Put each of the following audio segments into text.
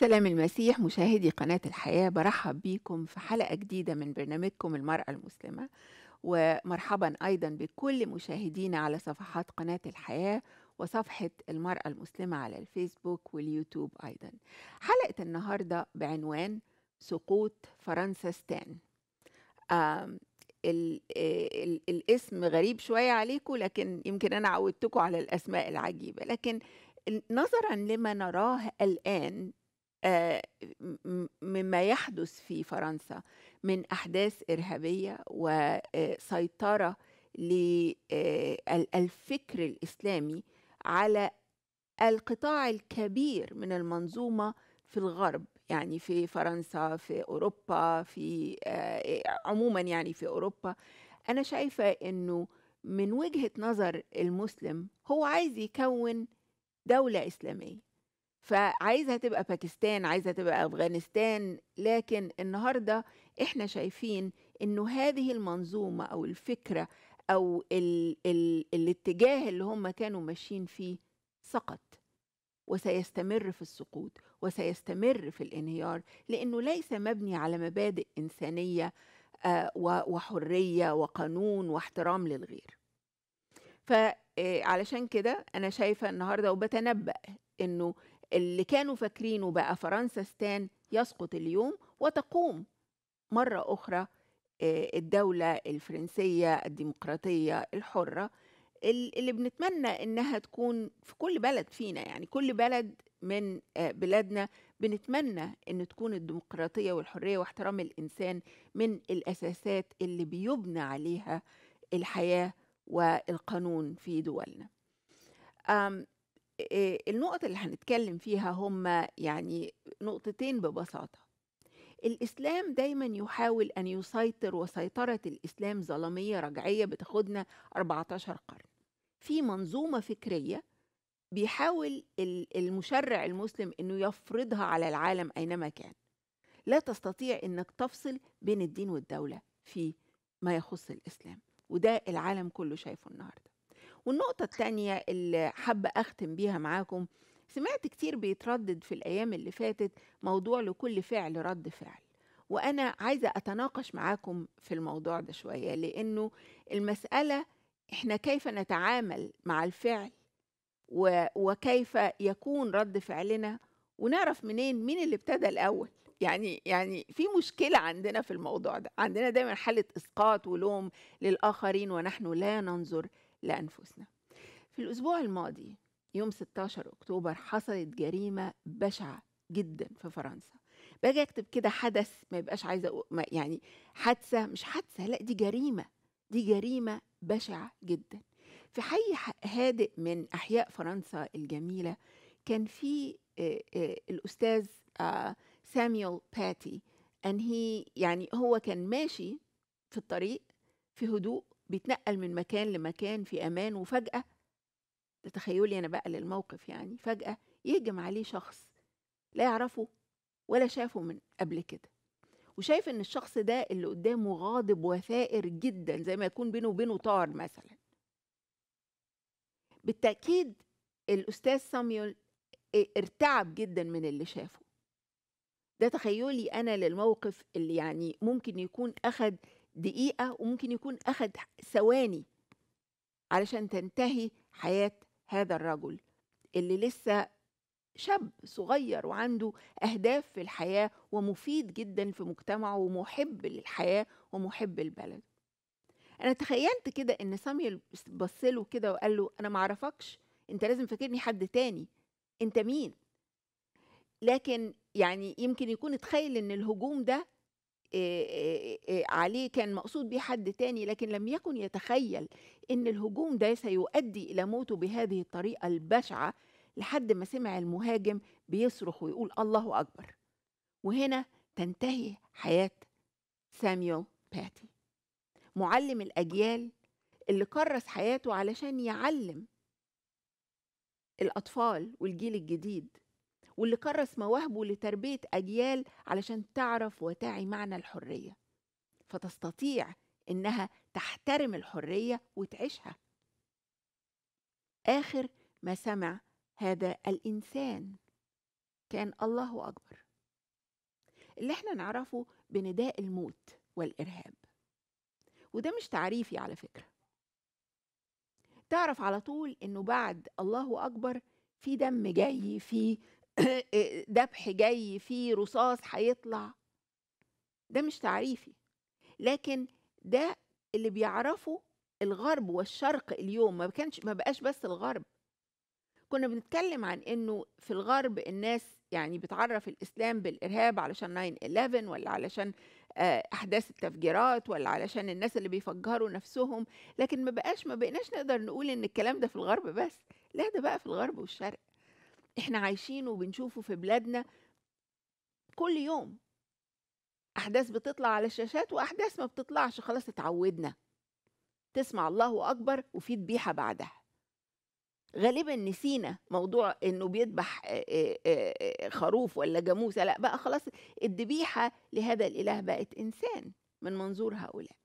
سلام المسيح مشاهدي قناة الحياة برحب بيكم في حلقة جديدة من برنامجكم المرأة المسلمة ومرحبا أيضا بكل مشاهدينا على صفحات قناة الحياة وصفحة المرأة المسلمة على الفيسبوك واليوتيوب أيضا حلقة النهاردة بعنوان سقوط فرنسا ستان الـ ال الاسم غريب شوية عليكم لكن يمكن أنا عودتكم على الأسماء العجيبة لكن نظرا لما نراه الآن آه، مما يحدث في فرنسا من احداث ارهابيه وسيطره للفكر آه، الاسلامي على القطاع الكبير من المنظومه في الغرب يعني في فرنسا في اوروبا في آه، عموما يعني في اوروبا انا شايفه انه من وجهه نظر المسلم هو عايز يكون دوله اسلاميه فعايزها تبقى باكستان عايزها تبقى افغانستان لكن النهارده احنا شايفين انه هذه المنظومه او الفكره او الـ الـ الاتجاه اللي هم كانوا ماشيين فيه سقط وسيستمر في السقوط وسيستمر في الانهيار لانه ليس مبني على مبادئ انسانيه آه، وحريه وقانون واحترام للغير فعلشان آه، كده انا شايفه النهارده وبتنبأ انه اللي كانوا فاكرينه بقى فرنسا ستان يسقط اليوم وتقوم مرة أخرى آه، الدولة الفرنسية الديمقراطية الحرة اللي بنتمنى إنها تكون في كل بلد فينا يعني كل بلد من آه، بلادنا بنتمنى إن تكون الديمقراطية والحرية واحترام الإنسان من الأساسات اللي بيبنى عليها الحياة والقانون في دولنا النقط اللي هنتكلم فيها هما يعني نقطتين ببساطة الإسلام دايما يحاول أن يسيطر وسيطرة الإسلام ظلامية رجعية بتاخدنا 14 قرن في منظومة فكرية بيحاول المشرع المسلم أنه يفرضها على العالم أينما كان لا تستطيع أنك تفصل بين الدين والدولة في ما يخص الإسلام وده العالم كله شايفه النهارده والنقطة الثانية اللي حابة أختم بيها معاكم سمعت كتير بيتردد في الأيام اللي فاتت موضوع لكل فعل رد فعل وأنا عايزة أتناقش معاكم في الموضوع ده شوية لأنه المسألة إحنا كيف نتعامل مع الفعل وكيف يكون رد فعلنا ونعرف منين مين اللي ابتدى الأول يعني يعني في مشكلة عندنا في الموضوع ده عندنا دايما حالة إسقاط ولوم للآخرين ونحن لا ننظر لأنفسنا في الأسبوع الماضي يوم 16 أكتوبر حصلت جريمة بشعة جدا في فرنسا باجي أكتب كده حدث ما يبقاش عايزة يعني حادثة مش حادثة لا دي جريمة دي جريمة بشعة جدا في حي هادئ من أحياء فرنسا الجميلة كان في الأستاذ ساميول باتي أن هي يعني هو كان ماشي في الطريق في هدوء بيتنقل من مكان لمكان في امان وفجاه تخيلي انا بقى للموقف يعني فجاه يهجم عليه شخص لا يعرفه ولا شافه من قبل كده وشايف ان الشخص ده اللي قدامه غاضب وثائر جدا زي ما يكون بينه وبينه طار مثلا بالتاكيد الاستاذ ساميول ارتعب جدا من اللي شافه ده تخيلي انا للموقف اللي يعني ممكن يكون اخد دقيقة وممكن يكون أخد ثواني علشان تنتهي حياة هذا الرجل اللي لسه شاب صغير وعنده أهداف في الحياة ومفيد جدا في مجتمعه ومحب للحياة ومحب البلد أنا تخيلت كده إن بص بصله كده وقال له أنا معرفكش أنت لازم فاكرني حد تاني أنت مين لكن يعني يمكن يكون اتخيل إن الهجوم ده عليه كان مقصود بيه حد تاني لكن لم يكن يتخيل ان الهجوم ده سيؤدي الى موته بهذه الطريقه البشعه لحد ما سمع المهاجم بيصرخ ويقول الله اكبر وهنا تنتهي حياه ساميول باتي معلم الاجيال اللي كرس حياته علشان يعلم الاطفال والجيل الجديد واللي كرس مواهبه لتربية أجيال علشان تعرف وتعي معنى الحرية فتستطيع إنها تحترم الحرية وتعيشها آخر ما سمع هذا الإنسان كان الله أكبر اللي احنا نعرفه بنداء الموت والإرهاب وده مش تعريفي على فكرة تعرف على طول إنه بعد الله أكبر في دم جاي في ذبح جاي فيه رصاص هيطلع ده مش تعريفي لكن ده اللي بيعرفه الغرب والشرق اليوم ما كانش ما بقاش بس الغرب كنا بنتكلم عن انه في الغرب الناس يعني بتعرف الاسلام بالارهاب علشان 9/11 ولا علشان احداث التفجيرات ولا علشان الناس اللي بيفجروا نفسهم لكن ما بقاش ما بقيناش نقدر نقول ان الكلام ده في الغرب بس لا ده بقى في الغرب والشرق احنا عايشينه وبنشوفه في بلادنا كل يوم احداث بتطلع على الشاشات واحداث ما بتطلعش خلاص اتعودنا تسمع الله اكبر وفي ذبيحه بعدها غالبا نسينا موضوع انه بيذبح خروف ولا جاموسه لا بقى خلاص الذبيحه لهذا الاله بقت انسان من منظور هؤلاء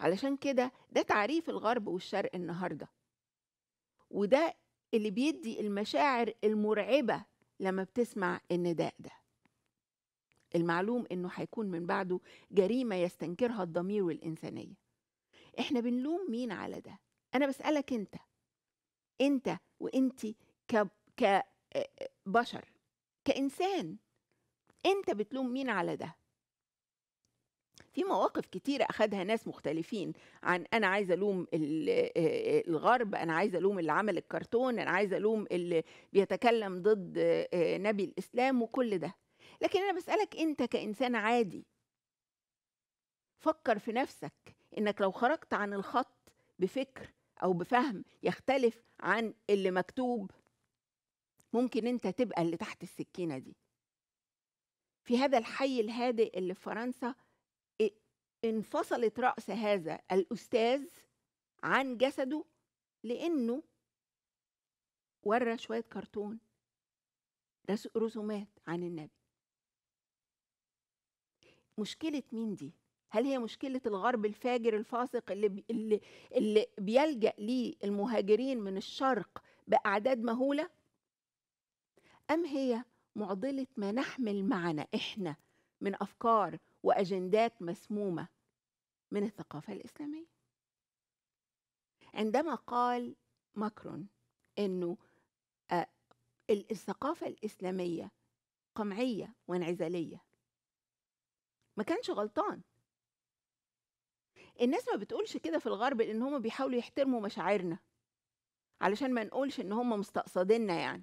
علشان كده ده تعريف الغرب والشرق النهارده وده اللي بيدي المشاعر المرعبة لما بتسمع النداء ده المعلوم انه هيكون من بعده جريمة يستنكرها الضمير والإنسانية احنا بنلوم مين على ده انا بسألك انت انت وانت كبشر آه، آه، كإنسان انت بتلوم مين على ده في مواقف كتيرة أخدها ناس مختلفين عن أنا عايزة ألوم آه، آه، الغرب أنا عايزة ألوم اللي عمل الكرتون أنا عايزة ألوم اللي بيتكلم ضد آه، نبي الإسلام وكل ده لكن أنا بسألك أنت كإنسان عادي فكر في نفسك أنك لو خرجت عن الخط بفكر أو بفهم يختلف عن اللي مكتوب ممكن أنت تبقى اللي تحت السكينة دي في هذا الحي الهادئ اللي في فرنسا انفصلت رأس هذا الأستاذ عن جسده لأنه ورى شوية كرتون رسومات عن النبي مشكلة مين دي؟ هل هي مشكلة الغرب الفاجر الفاسق اللي بي اللي, اللي بيلجأ ليه المهاجرين من الشرق بأعداد مهولة؟ أم هي معضلة ما نحمل معنا إحنا من أفكار واجندات مسمومه من الثقافه الاسلاميه عندما قال ماكرون انه آه، الثقافه الاسلاميه قمعيه وانعزاليه ما كانش غلطان الناس ما بتقولش كده في الغرب لان هم بيحاولوا يحترموا مشاعرنا علشان ما نقولش ان هم مستقصديننا يعني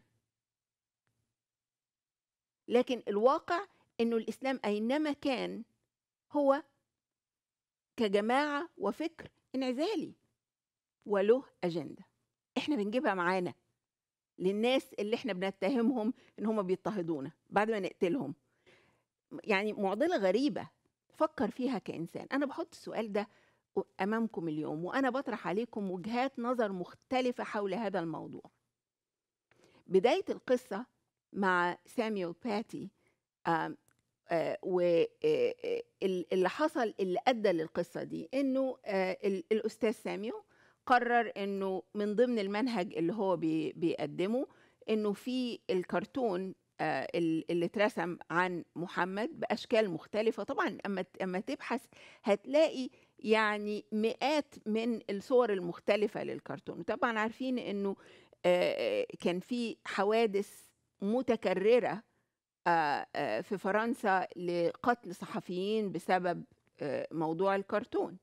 لكن الواقع انه الاسلام اينما كان هو كجماعه وفكر انعزالي وله اجنده احنا بنجيبها معانا للناس اللي احنا بنتهمهم ان هم بيضطهدونا بعد ما نقتلهم يعني معضله غريبه فكر فيها كانسان انا بحط السؤال ده امامكم اليوم وانا بطرح عليكم وجهات نظر مختلفه حول هذا الموضوع بدايه القصه مع ساميول باتي آه، واللي آه، آه، حصل اللي ادى للقصه دي انه الاستاذ ساميو قرر انه من ضمن المنهج اللي هو بيقدمه انه في الكرتون اللي اترسم عن محمد باشكال مختلفه طبعا اما اما تبحث هتلاقي يعني مئات من الصور المختلفه للكرتون طبعا عارفين انه كان في حوادث متكرره آه، آه، في فرنسا لقتل صحفيين بسبب آه، موضوع الكرتون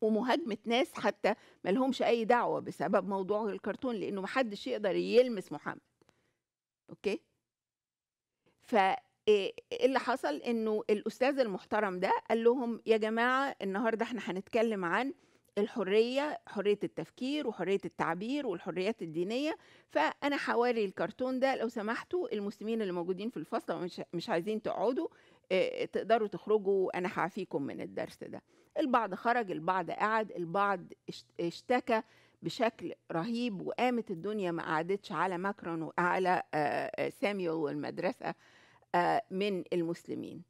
ومهاجمة ناس حتى لهمش أي دعوة بسبب موضوع الكرتون لأنه محدش يقدر يلمس محمد أوكي ف اللي حصل انه الاستاذ المحترم ده قال لهم يا جماعه النهارده احنا هنتكلم عن الحرية حرية التفكير وحرية التعبير والحريات الدينية فأنا حواري الكرتون ده لو سمحتوا المسلمين اللي موجودين في الفصل ومش مش عايزين تقعدوا آه، تقدروا تخرجوا أنا هعفيكم من الدرس ده البعض خرج البعض قعد البعض اشتكى بشكل رهيب وقامت الدنيا ما قعدتش على ماكرون وعلى آه، آه، ساميو ساميول والمدرسة من المسلمين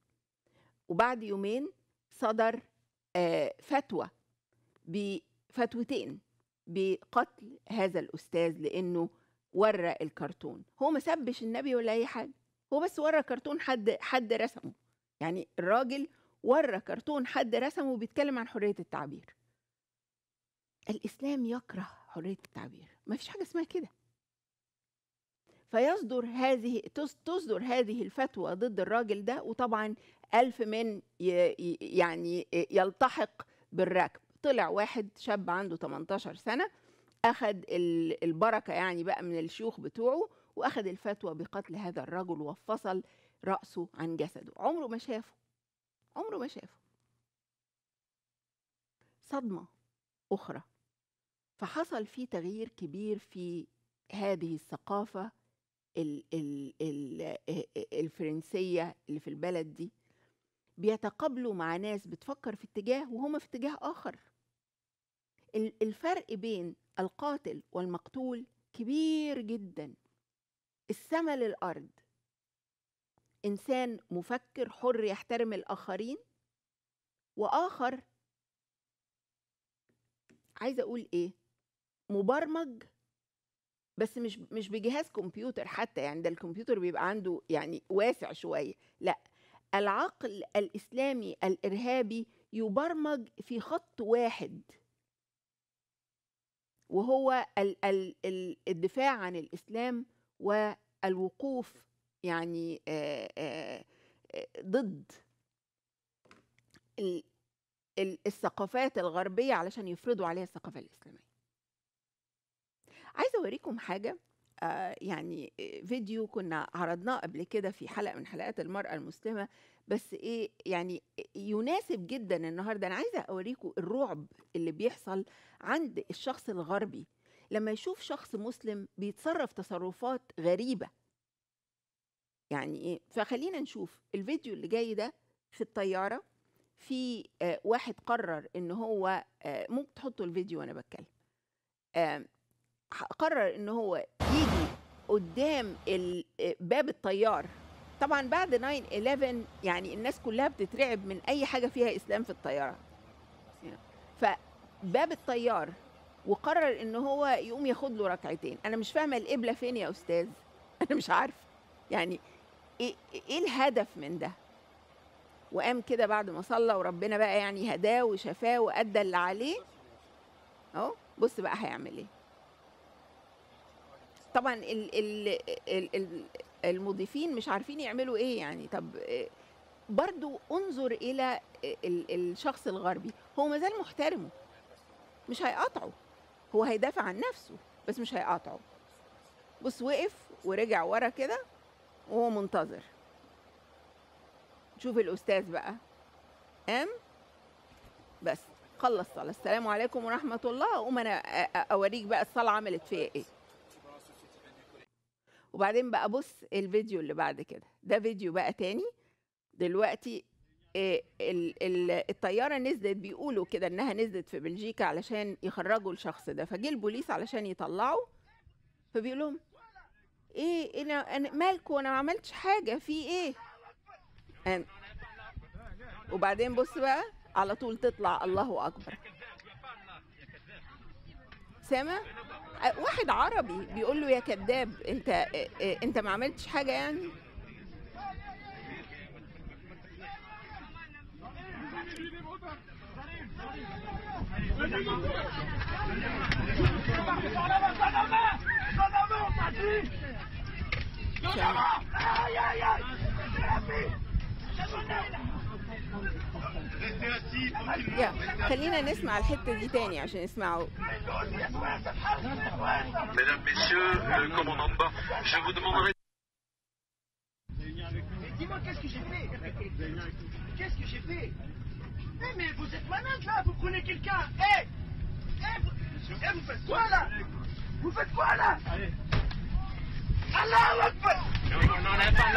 وبعد يومين صدر فتوى بفتوتين بقتل هذا الأستاذ لأنه ورى الكرتون هو ما سبش النبي ولا أي حاجة هو بس ورى كرتون حد حد رسمه يعني الراجل ورى كرتون حد رسمه بيتكلم عن حرية التعبير الإسلام يكره حرية التعبير ما فيش حاجة اسمها كده فيصدر هذه تصدر هذه الفتوى ضد الراجل ده وطبعا ألف من يعني يلتحق بالركب طلع واحد شاب عنده 18 سنة اخذ البركة يعني بقى من الشيوخ بتوعه واخذ الفتوى بقتل هذا الرجل وفصل رأسه عن جسده عمره ما شافه عمره ما شافه صدمة أخرى فحصل في تغيير كبير في هذه الثقافة الفرنسية اللي في البلد دي بيتقابلوا مع ناس بتفكر في اتجاه وهم في اتجاه آخر الفرق بين القاتل والمقتول كبير جدا السما للأرض إنسان مفكر حر يحترم الآخرين وآخر عايزة أقول إيه مبرمج بس مش مش بجهاز كمبيوتر حتى يعني ده الكمبيوتر بيبقى عنده يعني واسع شويه لا العقل الاسلامي الارهابي يبرمج في خط واحد وهو الدفاع عن الإسلام والوقوف يعني ضد الثقافات الغربية علشان يفرضوا عليها الثقافة الإسلامية عايزة أوريكم حاجة يعني فيديو كنا عرضناه قبل كده في حلقة من حلقات المرأة المسلمة بس ايه يعني يناسب جدا النهارده انا عايزه اوريكم الرعب اللي بيحصل عند الشخص الغربي لما يشوف شخص مسلم بيتصرف تصرفات غريبه يعني ايه فخلينا نشوف الفيديو اللي جاي ده في الطياره في آه، واحد قرر ان هو آه، ممكن تحطوا الفيديو وانا بتكلم قرر ان هو يجي قدام آه، باب الطيار طبعا بعد 9/11 يعني الناس كلها بتترعب من أي حاجة فيها إسلام في الطيارة فباب الطيار وقرر إن هو يقوم ياخد له ركعتين أنا مش فاهمة القبلة فين يا أستاذ أنا مش عارفة يعني إيه, إيه الهدف من ده وقام كده بعد ما صلى وربنا بقى يعني هداه وشفاه وأدى اللي عليه أهو بص بقى هيعمل إيه طبعا ال ال ال ال المضيفين مش عارفين يعملوا ايه يعني طب برضو انظر الى الشخص الغربي هو مازال محترمه مش هيقاطعه هو هيدافع عن نفسه بس مش هيقاطعه بص وقف ورجع ورا كده وهو منتظر شوف الاستاذ بقى قام بس خلص صلاه السلام عليكم ورحمه الله قوم انا اوريك بقى الصلاه عملت فيها ايه وبعدين بقى بص الفيديو اللي بعد كده ده فيديو بقى تاني دلوقتي الطياره نزلت بيقولوا كده انها نزلت في بلجيكا علشان يخرجوا الشخص ده فجه البوليس علشان يطلعوا فبيقول لهم ايه, إيه، انا انا مالكم انا ما عملتش حاجه في ايه وبعدين بص بقى على طول تطلع الله اكبر سامع واحد عربي بيقول له يا كذاب انت اه، اه، انت ما عملتش حاجه يعني خلينا نسمع Mesdames, Messieurs, le commandant je vous demanderai... Mais dis-moi, qu'est-ce que j'ai fait Qu'est-ce que j'ai fait eh, mais vous êtes malade là, vous prenez quelqu'un Eh Eh vous eh, faites quoi là Vous faites quoi là Allez Allah non, Non, non, non, pas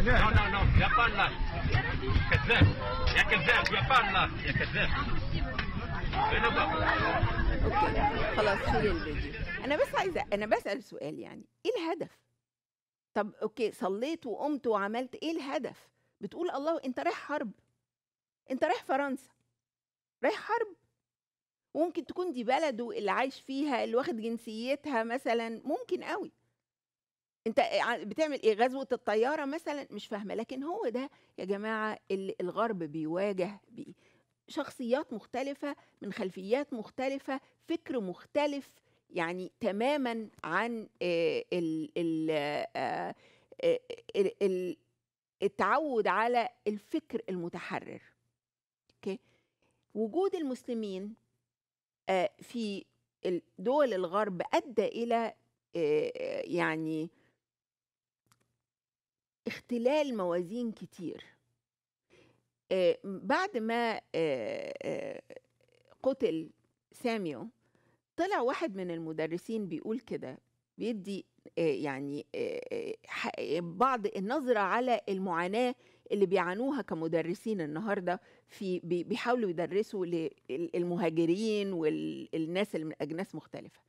de là Non, non, non, pas là كذاب يا كذاب يا فارلا يا كذاب اوكي خلاص شيل الفيديو انا بس عايزه انا بسال سؤال يعني ايه الهدف طب اوكي صليت وقمت وعملت ايه الهدف بتقول الله انت رايح حرب انت رايح فرنسا رايح حرب وممكن تكون دي بلده اللي عايش فيها اللي واخد جنسيتها مثلا ممكن قوي انت بتعمل ايه غزوه الطياره مثلا مش فاهمه لكن هو ده يا جماعه اللي الغرب بيواجه بيه شخصيات مختلفه من خلفيات مختلفه فكر مختلف يعني تماما عن ال ال التعود على الفكر المتحرر اوكي وجود المسلمين في دول الغرب ادى الى يعني اختلال موازين كتير آه، بعد ما آه، آه، قتل ساميو طلع واحد من المدرسين بيقول كده بيدي يعني بعض النظرة على المعاناة اللي بيعانوها كمدرسين النهارده في بيحاولوا يدرسوا للمهاجرين والناس اللي من اجناس مختلفه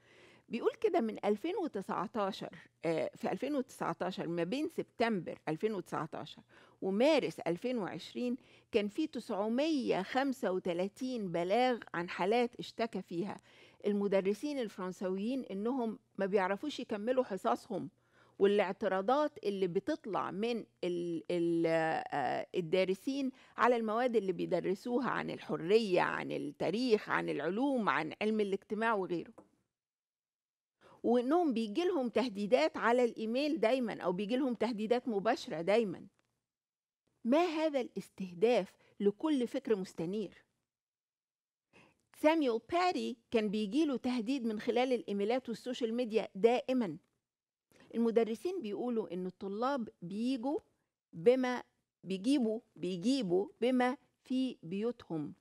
بيقول كده من 2019 آه، في 2019 ما بين سبتمبر 2019 ومارس 2020 كان في 935 بلاغ عن حالات اشتكى فيها المدرسين الفرنسويين انهم ما بيعرفوش يكملوا حصصهم والاعتراضات اللي بتطلع من آه، الدارسين على المواد اللي بيدرسوها عن الحريه عن التاريخ عن العلوم عن علم الاجتماع وغيره وانهم بيجي لهم تهديدات على الايميل دايما او بيجي لهم تهديدات مباشره دايما ما هذا الاستهداف لكل فكر مستنير ساميول باري كان بيجيله تهديد من خلال الايميلات والسوشيال ميديا دائما المدرسين بيقولوا ان الطلاب بيجوا بما بيجيبوا بيجيبوا بما في بيوتهم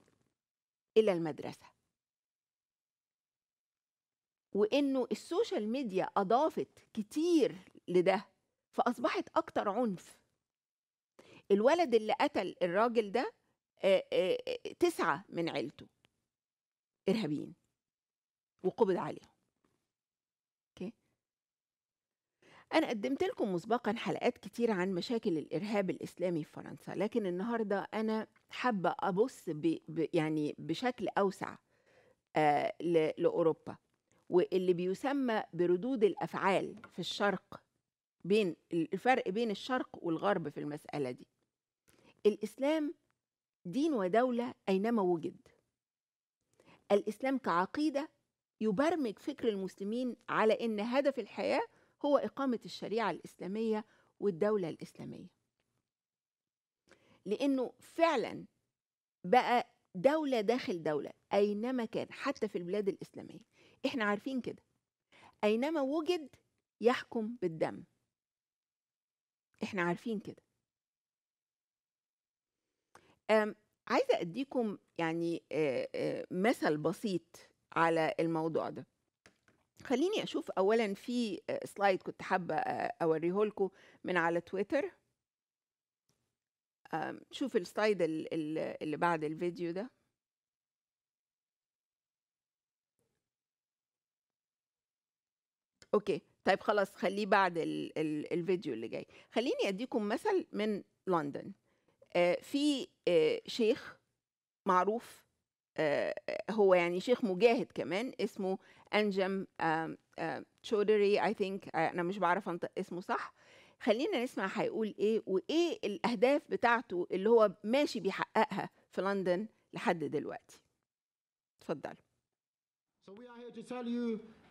الى المدرسه وانه السوشيال ميديا اضافت كتير لده فاصبحت اكتر عنف الولد اللي قتل الراجل ده تسعة من عيلته إرهابيين وقبض عليهم أوكي أنا قدمت لكم مسبقا حلقات كتير عن مشاكل الإرهاب الإسلامي في فرنسا لكن النهاردة أنا حابة أبص بي يعني بشكل أوسع آه لأوروبا واللي بيسمى بردود الافعال في الشرق بين الفرق بين الشرق والغرب في المساله دي الاسلام دين ودوله اينما وجد الاسلام كعقيده يبرمج فكر المسلمين على ان هدف الحياه هو اقامه الشريعه الاسلاميه والدوله الاسلاميه لانه فعلا بقى دوله داخل دوله اينما كان حتى في البلاد الاسلاميه احنا عارفين كده اينما وجد يحكم بالدم احنا عارفين كده عايزه اديكم يعني مثل بسيط على الموضوع ده خليني اشوف اولا في سلايد كنت حابه اوريه لكم من على تويتر شوف السلايد اللي بعد الفيديو ده اوكي طيب خلاص خليه بعد الـ الـ الفيديو اللي جاي خليني اديكم مثل من لندن آه في آه شيخ معروف آه, آه، هو يعني شيخ مجاهد كمان اسمه انجم تشودري اي آه، ثينك انا مش بعرف انطق اسمه صح خلينا نسمع هيقول ايه وايه الاهداف بتاعته اللي هو ماشي بيحققها في لندن لحد دلوقتي اتفضلوا So we are here to tell you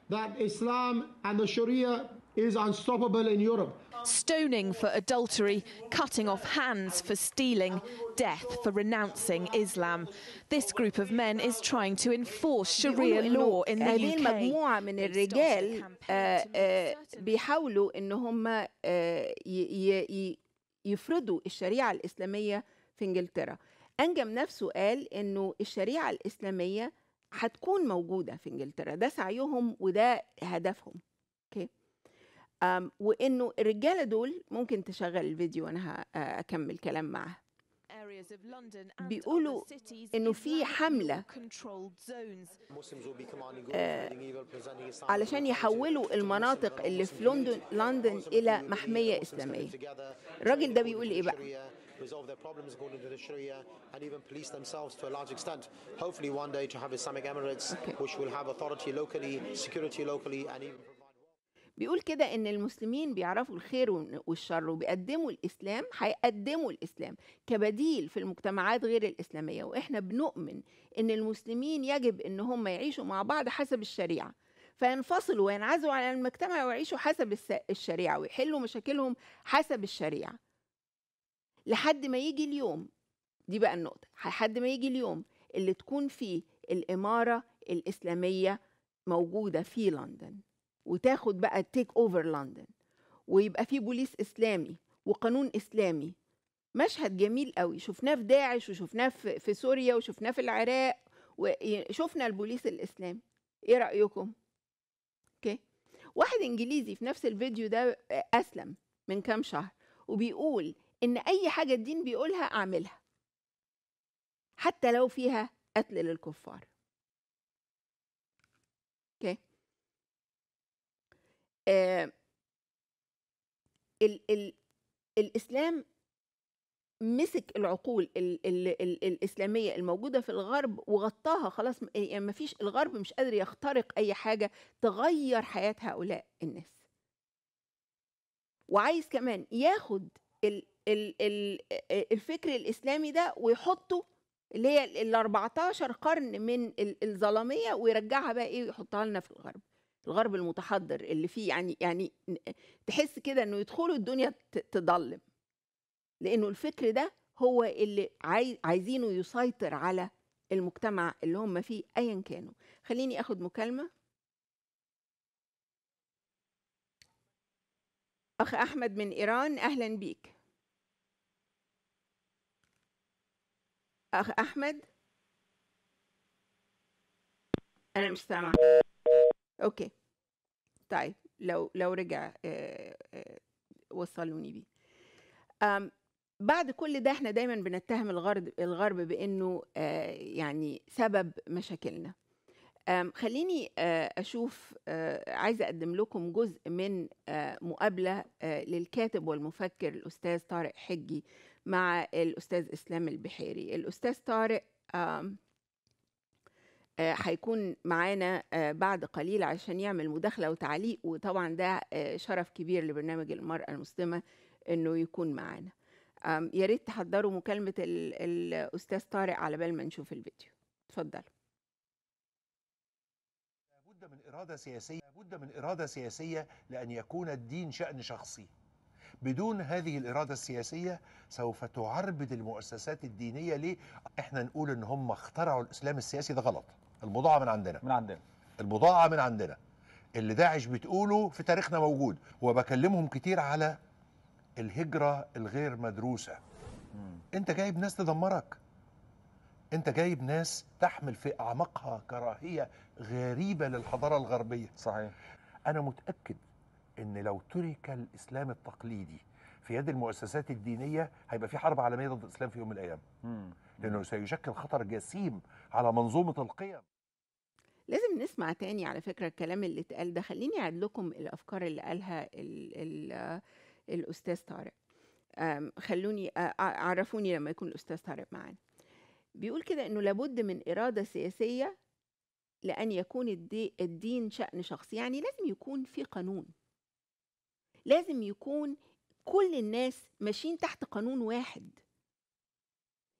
that Islam and the Sharia is unstoppable in Europe. Stoning for adultery, cutting off hands for stealing, death for renouncing Islam. This group of men is trying to enforce Sharia law in the هذه المجموعة من الرجال بيحاولوا إن هم يفرضوا الشريعة الإسلامية في إنجلترا. أنجم نفسه قال إنه الشريعة الإسلامية هتكون موجوده في انجلترا ده سعيهم وده هدفهم اوكي أم وانه الرجاله دول ممكن تشغل الفيديو وانا آه، اكمل كلام معاها بيقولوا انه في حمله آه علشان يحولوا المناطق اللي في لندن لندن الى محميه اسلاميه الراجل ده بيقول ايه بقى resolve their problems according to the Sharia and even police themselves to a large extent. Hopefully, one day to have Islamic Emirates, okay. which will have authority locally, security locally, and even. بيقول كده ان المسلمين بيعرفوا الخير والشر وبيقدموا الاسلام هيقدموا الاسلام كبديل في المجتمعات غير الاسلاميه واحنا بنؤمن ان المسلمين يجب ان هم يعيشوا مع بعض حسب الشريعه فينفصلوا وينعزوا عن المجتمع ويعيشوا حسب الشريعه ويحلوا مشاكلهم حسب الشريعه لحد ما يجي اليوم دي بقى النقطة لحد ما يجي اليوم اللي تكون فيه الإمارة الإسلامية موجودة في لندن وتاخد بقى تيك أوفر لندن ويبقى فيه بوليس إسلامي وقانون إسلامي مشهد جميل قوي شفناه في داعش وشفناه في سوريا وشفناه في العراق وشفنا البوليس الإسلامي إيه رأيكم؟ أوكي واحد إنجليزي في نفس الفيديو ده أسلم من كام شهر وبيقول ان اي حاجه الدين بيقولها اعملها حتى لو فيها قتل للكفار اوكي آه ال ال الاسلام مسك العقول ال ال ال الاسلاميه الموجوده في الغرب وغطاها خلاص يعني ما فيش الغرب مش قادر يخترق اي حاجه تغير حياه هؤلاء الناس وعايز كمان ياخد ال الفكر الاسلامي ده ويحطه اللي هي ال 14 قرن من الظلاميه ويرجعها بقى ايه ويحطها لنا في الغرب الغرب المتحضر اللي فيه يعني يعني تحس كده انه يدخلوا الدنيا تضلم لانه الفكر ده هو اللي عاي عايزينه يسيطر على المجتمع اللي هم فيه ايا كانوا خليني اخد مكالمه اخ احمد من ايران اهلا بيك أخ أحمد أنا مش سامع أوكي طيب لو لو رجع آه، آه، وصلوني بيه بعد كل ده احنا دايما بنتهم الغرب الغرب بانه آه، يعني سبب مشاكلنا خليني اشوف عايزه اقدم لكم جزء من مقابله للكاتب والمفكر الاستاذ طارق حجي مع الأستاذ إسلام البحيري الأستاذ طارق آه، هيكون معانا آه، بعد قليل عشان يعمل مداخلة وتعليق وطبعا ده آه، شرف كبير لبرنامج المرأة المسلمة إنه يكون معانا يا ريت تحضروا مكالمة الأستاذ طارق على بال ما نشوف الفيديو اتفضلوا لابد من إرادة سياسية لابد من إرادة سياسية لأن يكون الدين شأن شخصي بدون هذه الإرادة السياسية سوف تعربد المؤسسات الدينية ليه احنا نقول ان هم اخترعوا الإسلام السياسي ده غلط البضاعة من عندنا من عندنا البضاعة من عندنا اللي داعش بتقوله في تاريخنا موجود وبكلمهم كتير على الهجرة الغير مدروسة انت جايب ناس تدمرك انت جايب ناس تحمل في اعماقها كراهيه غريبه للحضاره الغربيه صحيح انا متاكد ان لو ترك الاسلام التقليدي في يد المؤسسات الدينيه هيبقى في حرب عالميه ضد الاسلام في يوم من الايام لانه سيشكل خطر جسيم على منظومه القيم لازم نسمع تاني على فكره الكلام اللي اتقال ده خليني اعد لكم الافكار اللي قالها ال ال الاستاذ طارق خلوني عرفوني لما يكون الاستاذ طارق معانا بيقول كده انه لابد من اراده سياسيه لان يكون الدين شان شخصي يعني لازم يكون في قانون لازم يكون كل الناس ماشيين تحت قانون واحد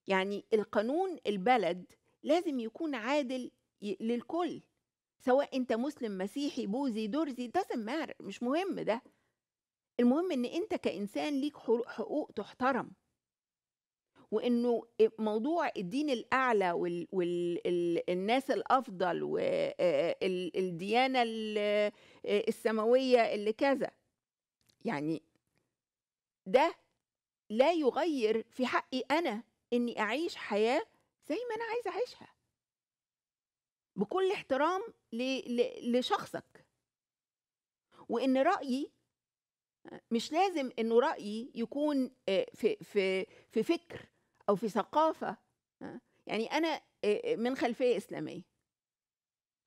يعني القانون البلد لازم يكون عادل للكل سواء انت مسلم مسيحي بوذي درزي doesn't matter مش مهم ده المهم ان انت كانسان ليك حقوق تحترم وانه موضوع الدين الاعلى والناس الافضل والديانه السماويه اللي كذا يعني ده لا يغير في حقي انا اني اعيش حياه زي ما انا عايزه اعيشها بكل احترام لشخصك وان رايي مش لازم انه رايي يكون آه، في في في فكر او في ثقافه آه، يعني انا آه، من خلفيه اسلاميه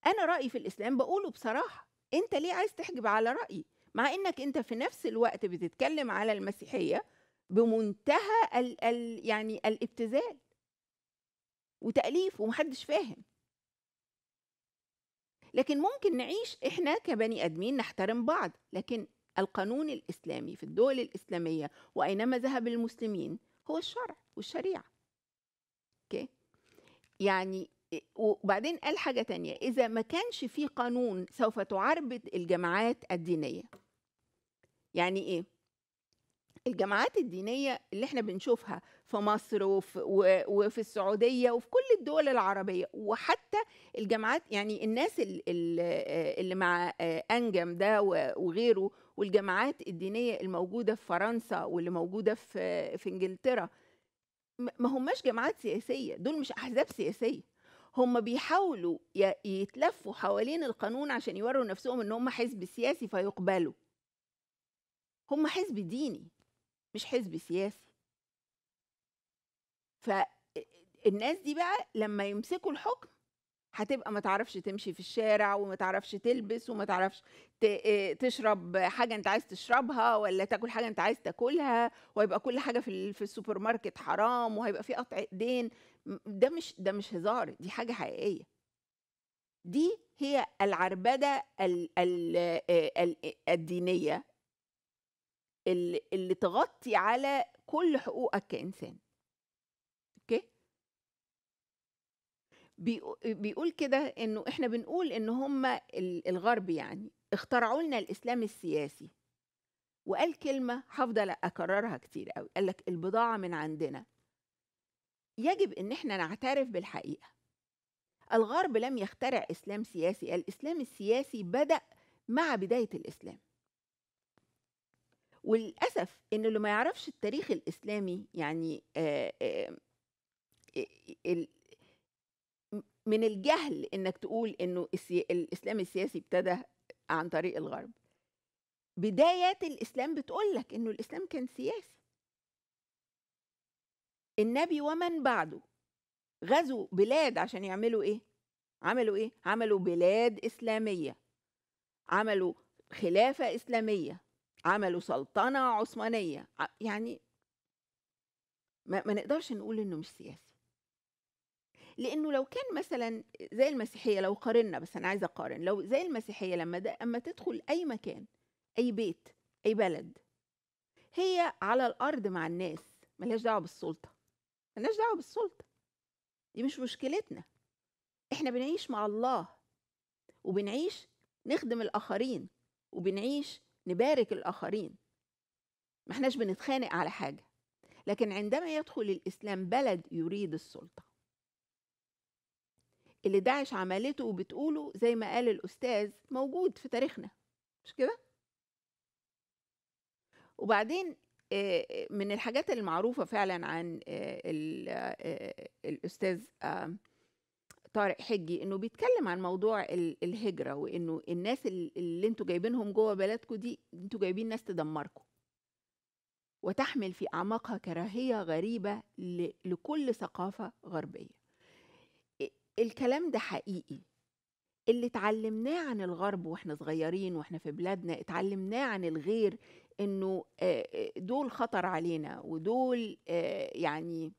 انا رايي في الاسلام بقوله بصراحه انت ليه عايز تحجب على رايي مع انك انت في نفس الوقت بتتكلم على المسيحيه بمنتهى ال ال يعني الابتذال وتاليف ومحدش فاهم لكن ممكن نعيش احنا كبني ادمين نحترم بعض لكن القانون الاسلامي في الدول الاسلاميه واينما ذهب المسلمين هو الشرع والشريعه اوكي يعني وبعدين قال حاجة تانية إذا ما كانش في قانون سوف تعربد الجماعات الدينية يعني ايه الجماعات الدينية اللي احنا بنشوفها في مصر وفي, السعودية وفي كل الدول العربية وحتى الجماعات يعني الناس اللي مع آه، أنجم ده وغيره والجماعات الدينية الموجودة في فرنسا واللي موجودة في, في إنجلترا ما هماش جماعات سياسية دول مش أحزاب سياسية هم بيحاولوا يتلفوا حوالين القانون عشان يوروا نفسهم ان هم حزب سياسي فيقبلوا هم حزب ديني مش حزب سياسي فالناس دي بقى لما يمسكوا الحكم هتبقى ما تعرفش تمشي في الشارع وما تعرفش تلبس وما تعرفش تشرب حاجه انت عايز تشربها ولا تاكل حاجه انت عايز تاكلها وهيبقى كل حاجه في في السوبر ماركت حرام وهيبقى في قطع ايدين ده مش ده مش هزار دي حاجه حقيقيه دي هي العربده الـ الـ الـ الدينيه اللي, اللي تغطي على كل حقوقك كإنسان اوكي بيقول كده انه احنا بنقول ان هم الغرب يعني اخترعوا لنا الاسلام السياسي وقال كلمه هفضل اكررها كتير قوي قال لك البضاعه من عندنا يجب ان احنا نعترف بالحقيقه الغرب لم يخترع اسلام سياسي الاسلام السياسي بدا مع بدايه الاسلام وللاسف ان اللي ما يعرفش التاريخ الاسلامي يعني من الجهل انك تقول انه الاسلام السياسي ابتدى عن طريق الغرب بدايات الاسلام بتقول لك انه الاسلام كان سياسي النبي ومن بعده غزوا بلاد عشان يعملوا ايه عملوا ايه عملوا بلاد اسلاميه عملوا خلافه اسلاميه عملوا سلطنة عثمانية يعني ما, ما نقدرش نقول إنه مش سياسي لأنه لو كان مثلا زي المسيحية لو قارنا بس أنا عايزة أقارن لو زي المسيحية لما ده أما تدخل أي مكان أي بيت أي بلد هي على الأرض مع الناس ملهاش دعوة بالسلطة ملهاش دعوة بالسلطة دي مش مشكلتنا احنا بنعيش مع الله وبنعيش نخدم الآخرين وبنعيش نبارك الآخرين ما احناش بنتخانق على حاجة لكن عندما يدخل الإسلام بلد يريد السلطة اللي داعش عملته وبتقوله زي ما قال الأستاذ موجود في تاريخنا مش كده؟ وبعدين آه، آه، من الحاجات المعروفة فعلا عن آه، الأستاذ طارق حجي انه بيتكلم عن موضوع الهجره وانه الناس اللي انتوا جايبينهم جوه بلدكم دي انتوا جايبين ناس تدمركم وتحمل في اعماقها كراهيه غريبه لكل ثقافه غربيه الكلام ده حقيقي اللي اتعلمناه عن الغرب واحنا صغيرين واحنا في بلادنا اتعلمناه عن الغير انه دول خطر علينا ودول يعني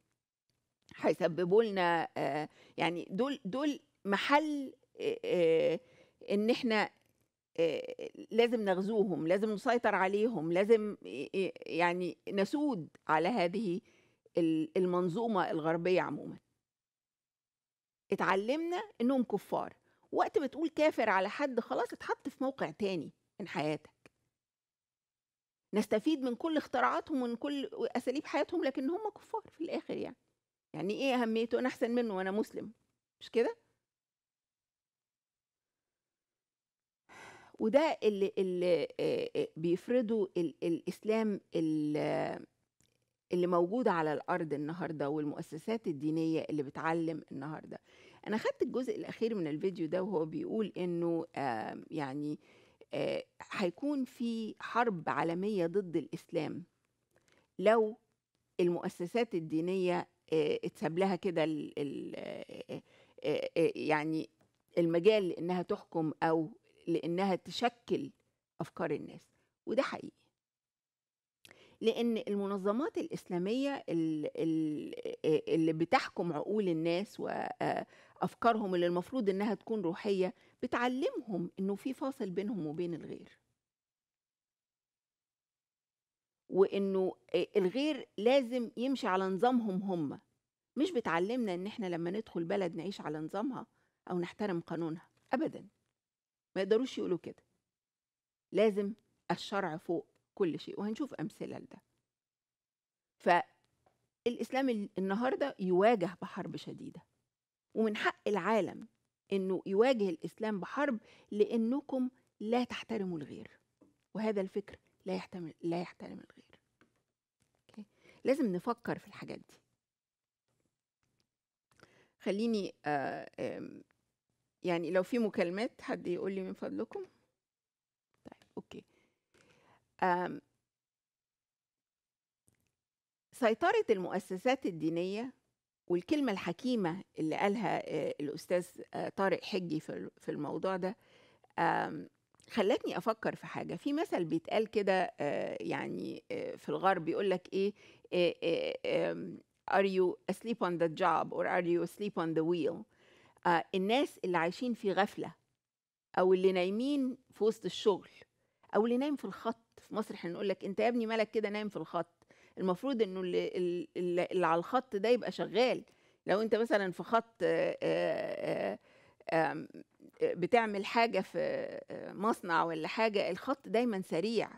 هيسببوا لنا آه، يعني دول دول محل آه، آه، ان احنا لازم نغزوهم لازم نسيطر عليهم لازم يعني نسود على هذه المنظومه الغربيه عموما اتعلمنا انهم كفار وقت ما تقول كافر على حد خلاص اتحط في موقع تاني من حياتك نستفيد من كل اختراعاتهم ومن كل اساليب حياتهم لكن هم كفار في الاخر يعني يعني ايه اهميته انا احسن منه وانا مسلم مش كده وده اللي, اللي بيفرضه الاسلام اللي, اللي موجود على الارض النهارده والمؤسسات الدينيه اللي بتعلم النهارده انا خدت الجزء الاخير من الفيديو ده وهو بيقول انه يعني هيكون في حرب عالميه ضد الاسلام لو المؤسسات الدينيه اتساب لها كده يعني المجال لانها تحكم او لانها تشكل افكار الناس وده حقيقي لان المنظمات الاسلاميه اللي بتحكم عقول الناس وافكارهم اللي المفروض انها تكون روحيه بتعلمهم انه في فاصل بينهم وبين الغير وانه الغير لازم يمشي على نظامهم هم مش بتعلمنا ان احنا لما ندخل بلد نعيش على نظامها او نحترم قانونها ابدا ما يقدروش يقولوا كده لازم الشرع فوق كل شيء وهنشوف امثله لده فالاسلام النهارده يواجه بحرب شديده ومن حق العالم انه يواجه الاسلام بحرب لانكم لا تحترموا الغير وهذا الفكر لا يحتمل لا يحترم الغير أوكي؟ لازم نفكر في الحاجات دي خليني آه يعني لو في مكالمات حد يقول لي من فضلكم طيب اوكي سيطرة المؤسسات الدينية والكلمة الحكيمة اللي قالها آه، الأستاذ آه، طارق حجي في الموضوع ده خلتني افكر في حاجه في مثل بيتقال كده آه، يعني آه، في الغرب بيقول لك ايه ار يو اسليب اون ذا جوب اور ار يو اسليب اون ذا ويل الناس اللي عايشين في غفله او اللي نايمين في وسط الشغل او اللي نايم في الخط في مصر احنا نقول لك انت يا ابني مالك كده نايم في الخط المفروض انه اللي, اللي, اللي على الخط ده يبقى شغال لو انت مثلا في خط آه، بتعمل حاجه في مصنع ولا حاجه الخط دايما سريع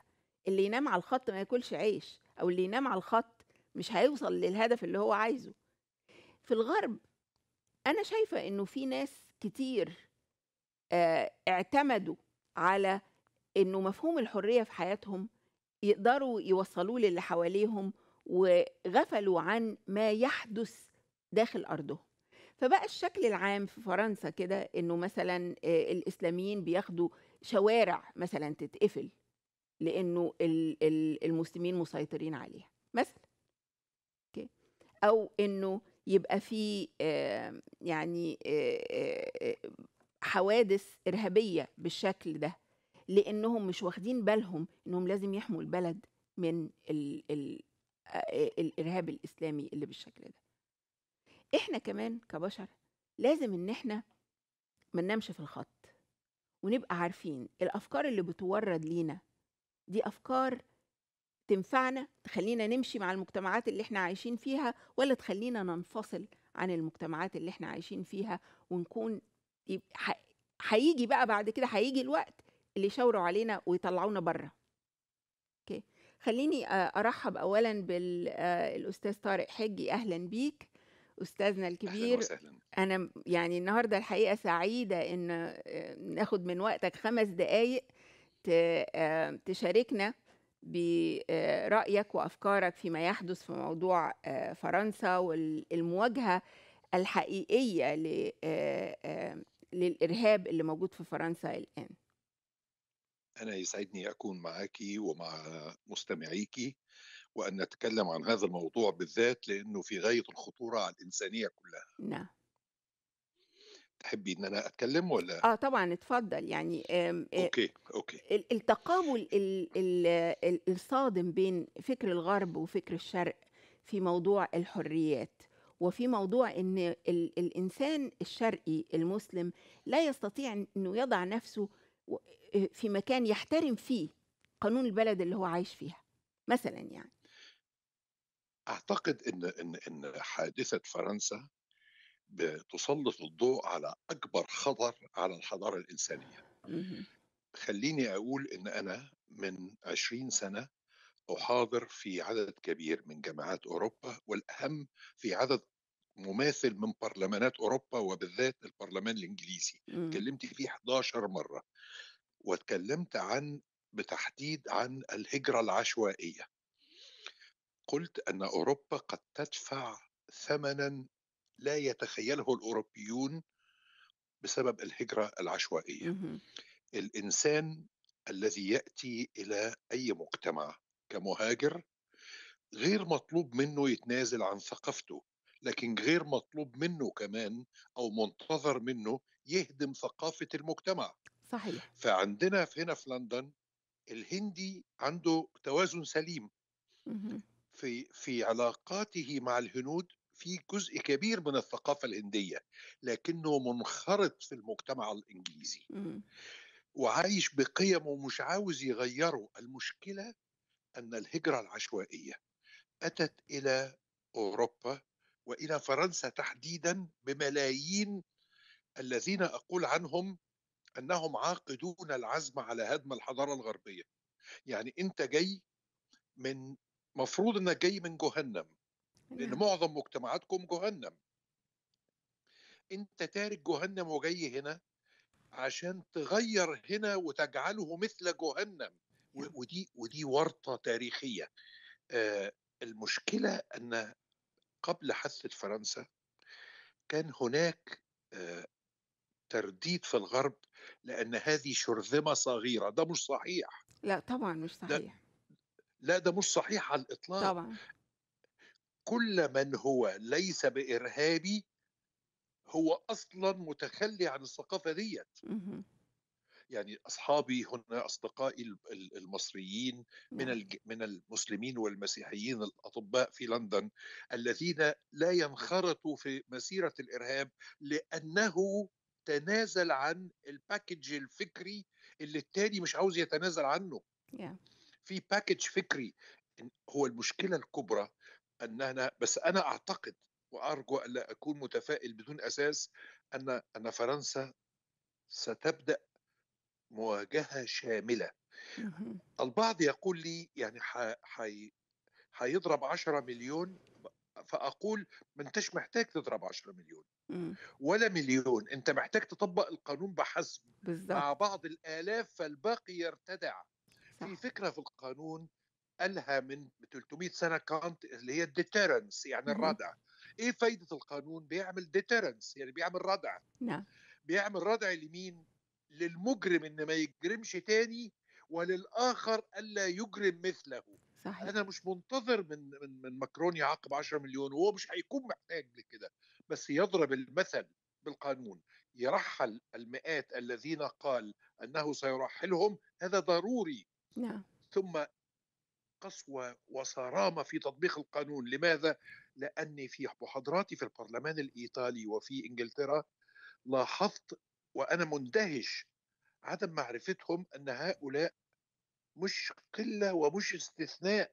اللي ينام على الخط ما ياكلش عيش او اللي ينام على الخط مش هيوصل للهدف اللي هو عايزه في الغرب انا شايفه انه في ناس كتير آه، اعتمدوا على انه مفهوم الحريه في حياتهم يقدروا يوصلوه للي حواليهم وغفلوا عن ما يحدث داخل ارضهم فبقى الشكل العام في فرنسا كده انه مثلا الاسلاميين بياخدوا شوارع مثلا تتقفل لانه المسلمين مسيطرين عليها مثلا او انه يبقى في يعني حوادث ارهابيه بالشكل ده لانهم مش واخدين بالهم انهم لازم يحموا البلد من الارهاب الاسلامي اللي بالشكل ده احنا كمان كبشر لازم ان احنا ما ننامش في الخط ونبقى عارفين الافكار اللي بتورد لينا دي افكار تنفعنا تخلينا نمشي مع المجتمعات اللي احنا عايشين فيها ولا تخلينا ننفصل عن المجتمعات اللي احنا عايشين فيها ونكون هيجي بقى بعد كده هيجي الوقت اللي يشاوروا علينا ويطلعونا بره اوكي خليني ارحب اولا بالاستاذ آه، طارق حجي اهلا بيك استاذنا الكبير أهلاً انا يعني النهارده الحقيقه سعيده ان آه، ناخد من وقتك خمس دقائق آه، تشاركنا برايك آه، وافكارك فيما يحدث في موضوع فرنسا والمواجهه الحقيقيه للارهاب اللي موجود في فرنسا الان انا يسعدني اكون معك ومع مستمعيك وأن نتكلم عن هذا الموضوع بالذات لأنه في غاية الخطورة على الإنسانية كلها نعم تحبي ان انا اتكلم ولا اه طبعا اتفضل يعني آم اوكي اوكي التقابل الـ الـ الصادم بين فكر الغرب وفكر الشرق في موضوع الحريات وفي موضوع ان الانسان الشرقي المسلم لا يستطيع انه يضع نفسه في مكان يحترم فيه قانون البلد اللي هو عايش فيها مثلا يعني اعتقد ان ان ان حادثه فرنسا بتسلط الضوء على اكبر خطر على الحضاره الانسانيه. خليني اقول ان انا من 20 سنه احاضر في عدد كبير من جامعات اوروبا والاهم في عدد مماثل من برلمانات اوروبا وبالذات البرلمان الانجليزي امم. اتكلمت فيه 11 مره واتكلمت عن بتحديد عن الهجره العشوائيه قلت ان اوروبا قد تدفع ثمنا لا يتخيله الاوروبيون بسبب الهجره العشوائيه. الانسان الذي ياتي الى اي مجتمع كمهاجر غير مطلوب منه يتنازل عن ثقافته لكن غير مطلوب منه كمان او منتظر منه يهدم ثقافه المجتمع صحيح فعندنا هنا في لندن الهندي عنده توازن سليم في في علاقاته مع الهنود في جزء كبير من الثقافة الهندية لكنه منخرط في المجتمع الإنجليزي وعايش بقيمه ومش عاوز يغيره المشكلة أن الهجرة العشوائية أتت إلى أوروبا وإلى فرنسا تحديدا بملايين الذين أقول عنهم أنهم عاقدون العزم على هدم الحضارة الغربية يعني أنت جاي من مفروض انك جاي من جهنم لان نعم. معظم مجتمعاتكم جهنم انت تارك جهنم وجاي هنا عشان تغير هنا وتجعله مثل جهنم نعم. ودي ودي ورطه تاريخيه آه، المشكله ان قبل حثه فرنسا كان هناك آه، ترديد في الغرب لان هذه شرذمه صغيره ده مش صحيح لا طبعا مش صحيح لا ده مش صحيح على الإطلاق طبعا كل من هو ليس بإرهابي هو أصلا متخلي عن الثقافة ديت يعني اصحابي هنا اصدقائي المصريين من نعم. من المسلمين والمسيحيين الاطباء في لندن الذين لا ينخرطوا في مسيره الارهاب لانه تنازل عن الباكج الفكري اللي التاني مش عاوز يتنازل عنه yeah. في باكج فكري هو المشكله الكبرى اننا بس انا اعتقد وارجو الا اكون متفائل بدون اساس ان ان فرنسا ستبدا مواجهه شامله البعض يقول لي يعني حي... هيضرب 10 مليون فاقول ما انتش محتاج تضرب 10 مليون إمم. ولا مليون انت محتاج تطبق القانون بحسب مع بعض الالاف فالباقي يرتدع في فكره في القانون قالها من 300 سنه كانت اللي هي الديترنس يعني الردع ايه فايده القانون بيعمل ديترنس يعني بيعمل ردع نعم بيعمل ردع لمين للمجرم ان ما يجرمش تاني وللاخر الا يجرم مثله صحيح. انا مش منتظر من من من مكرون يعاقب 10 مليون وهو مش هيكون محتاج لكده بس يضرب المثل بالقانون يرحل المئات الذين قال انه سيرحلهم هذا ضروري نعم ثم قسوة وصرامة في تطبيق القانون لماذا؟ لأني في محاضراتي في البرلمان الإيطالي وفي إنجلترا لاحظت وأنا مندهش عدم معرفتهم أن هؤلاء مش قلة ومش استثناء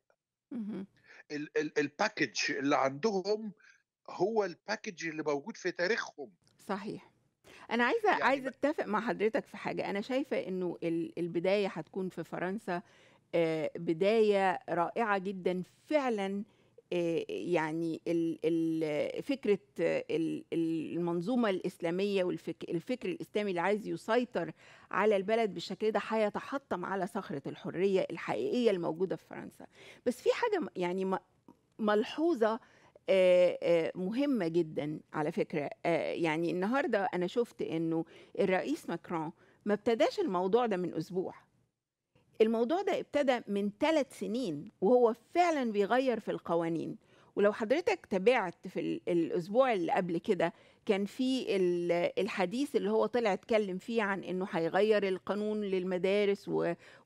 الباكج اللي عندهم هو الباكج اللي موجود في تاريخهم صحيح انا عايزه يعني عايزه اتفق مع حضرتك في حاجه انا شايفه انه البدايه هتكون في فرنسا بدايه رائعه جدا فعلا يعني فكرة المنظومة الإسلامية والفكر الإسلامي اللي عايز يسيطر على البلد بالشكل ده هيتحطم على صخرة الحرية الحقيقية الموجودة في فرنسا بس في حاجة يعني ملحوظة مهمه جدا على فكره يعني النهارده انا شفت انه الرئيس ماكرون ما ابتداش الموضوع ده من اسبوع الموضوع ده ابتدى من ثلاث سنين وهو فعلا بيغير في القوانين ولو حضرتك تابعت في الاسبوع اللي قبل كده كان في الحديث اللي هو طلع اتكلم فيه عن انه هيغير القانون للمدارس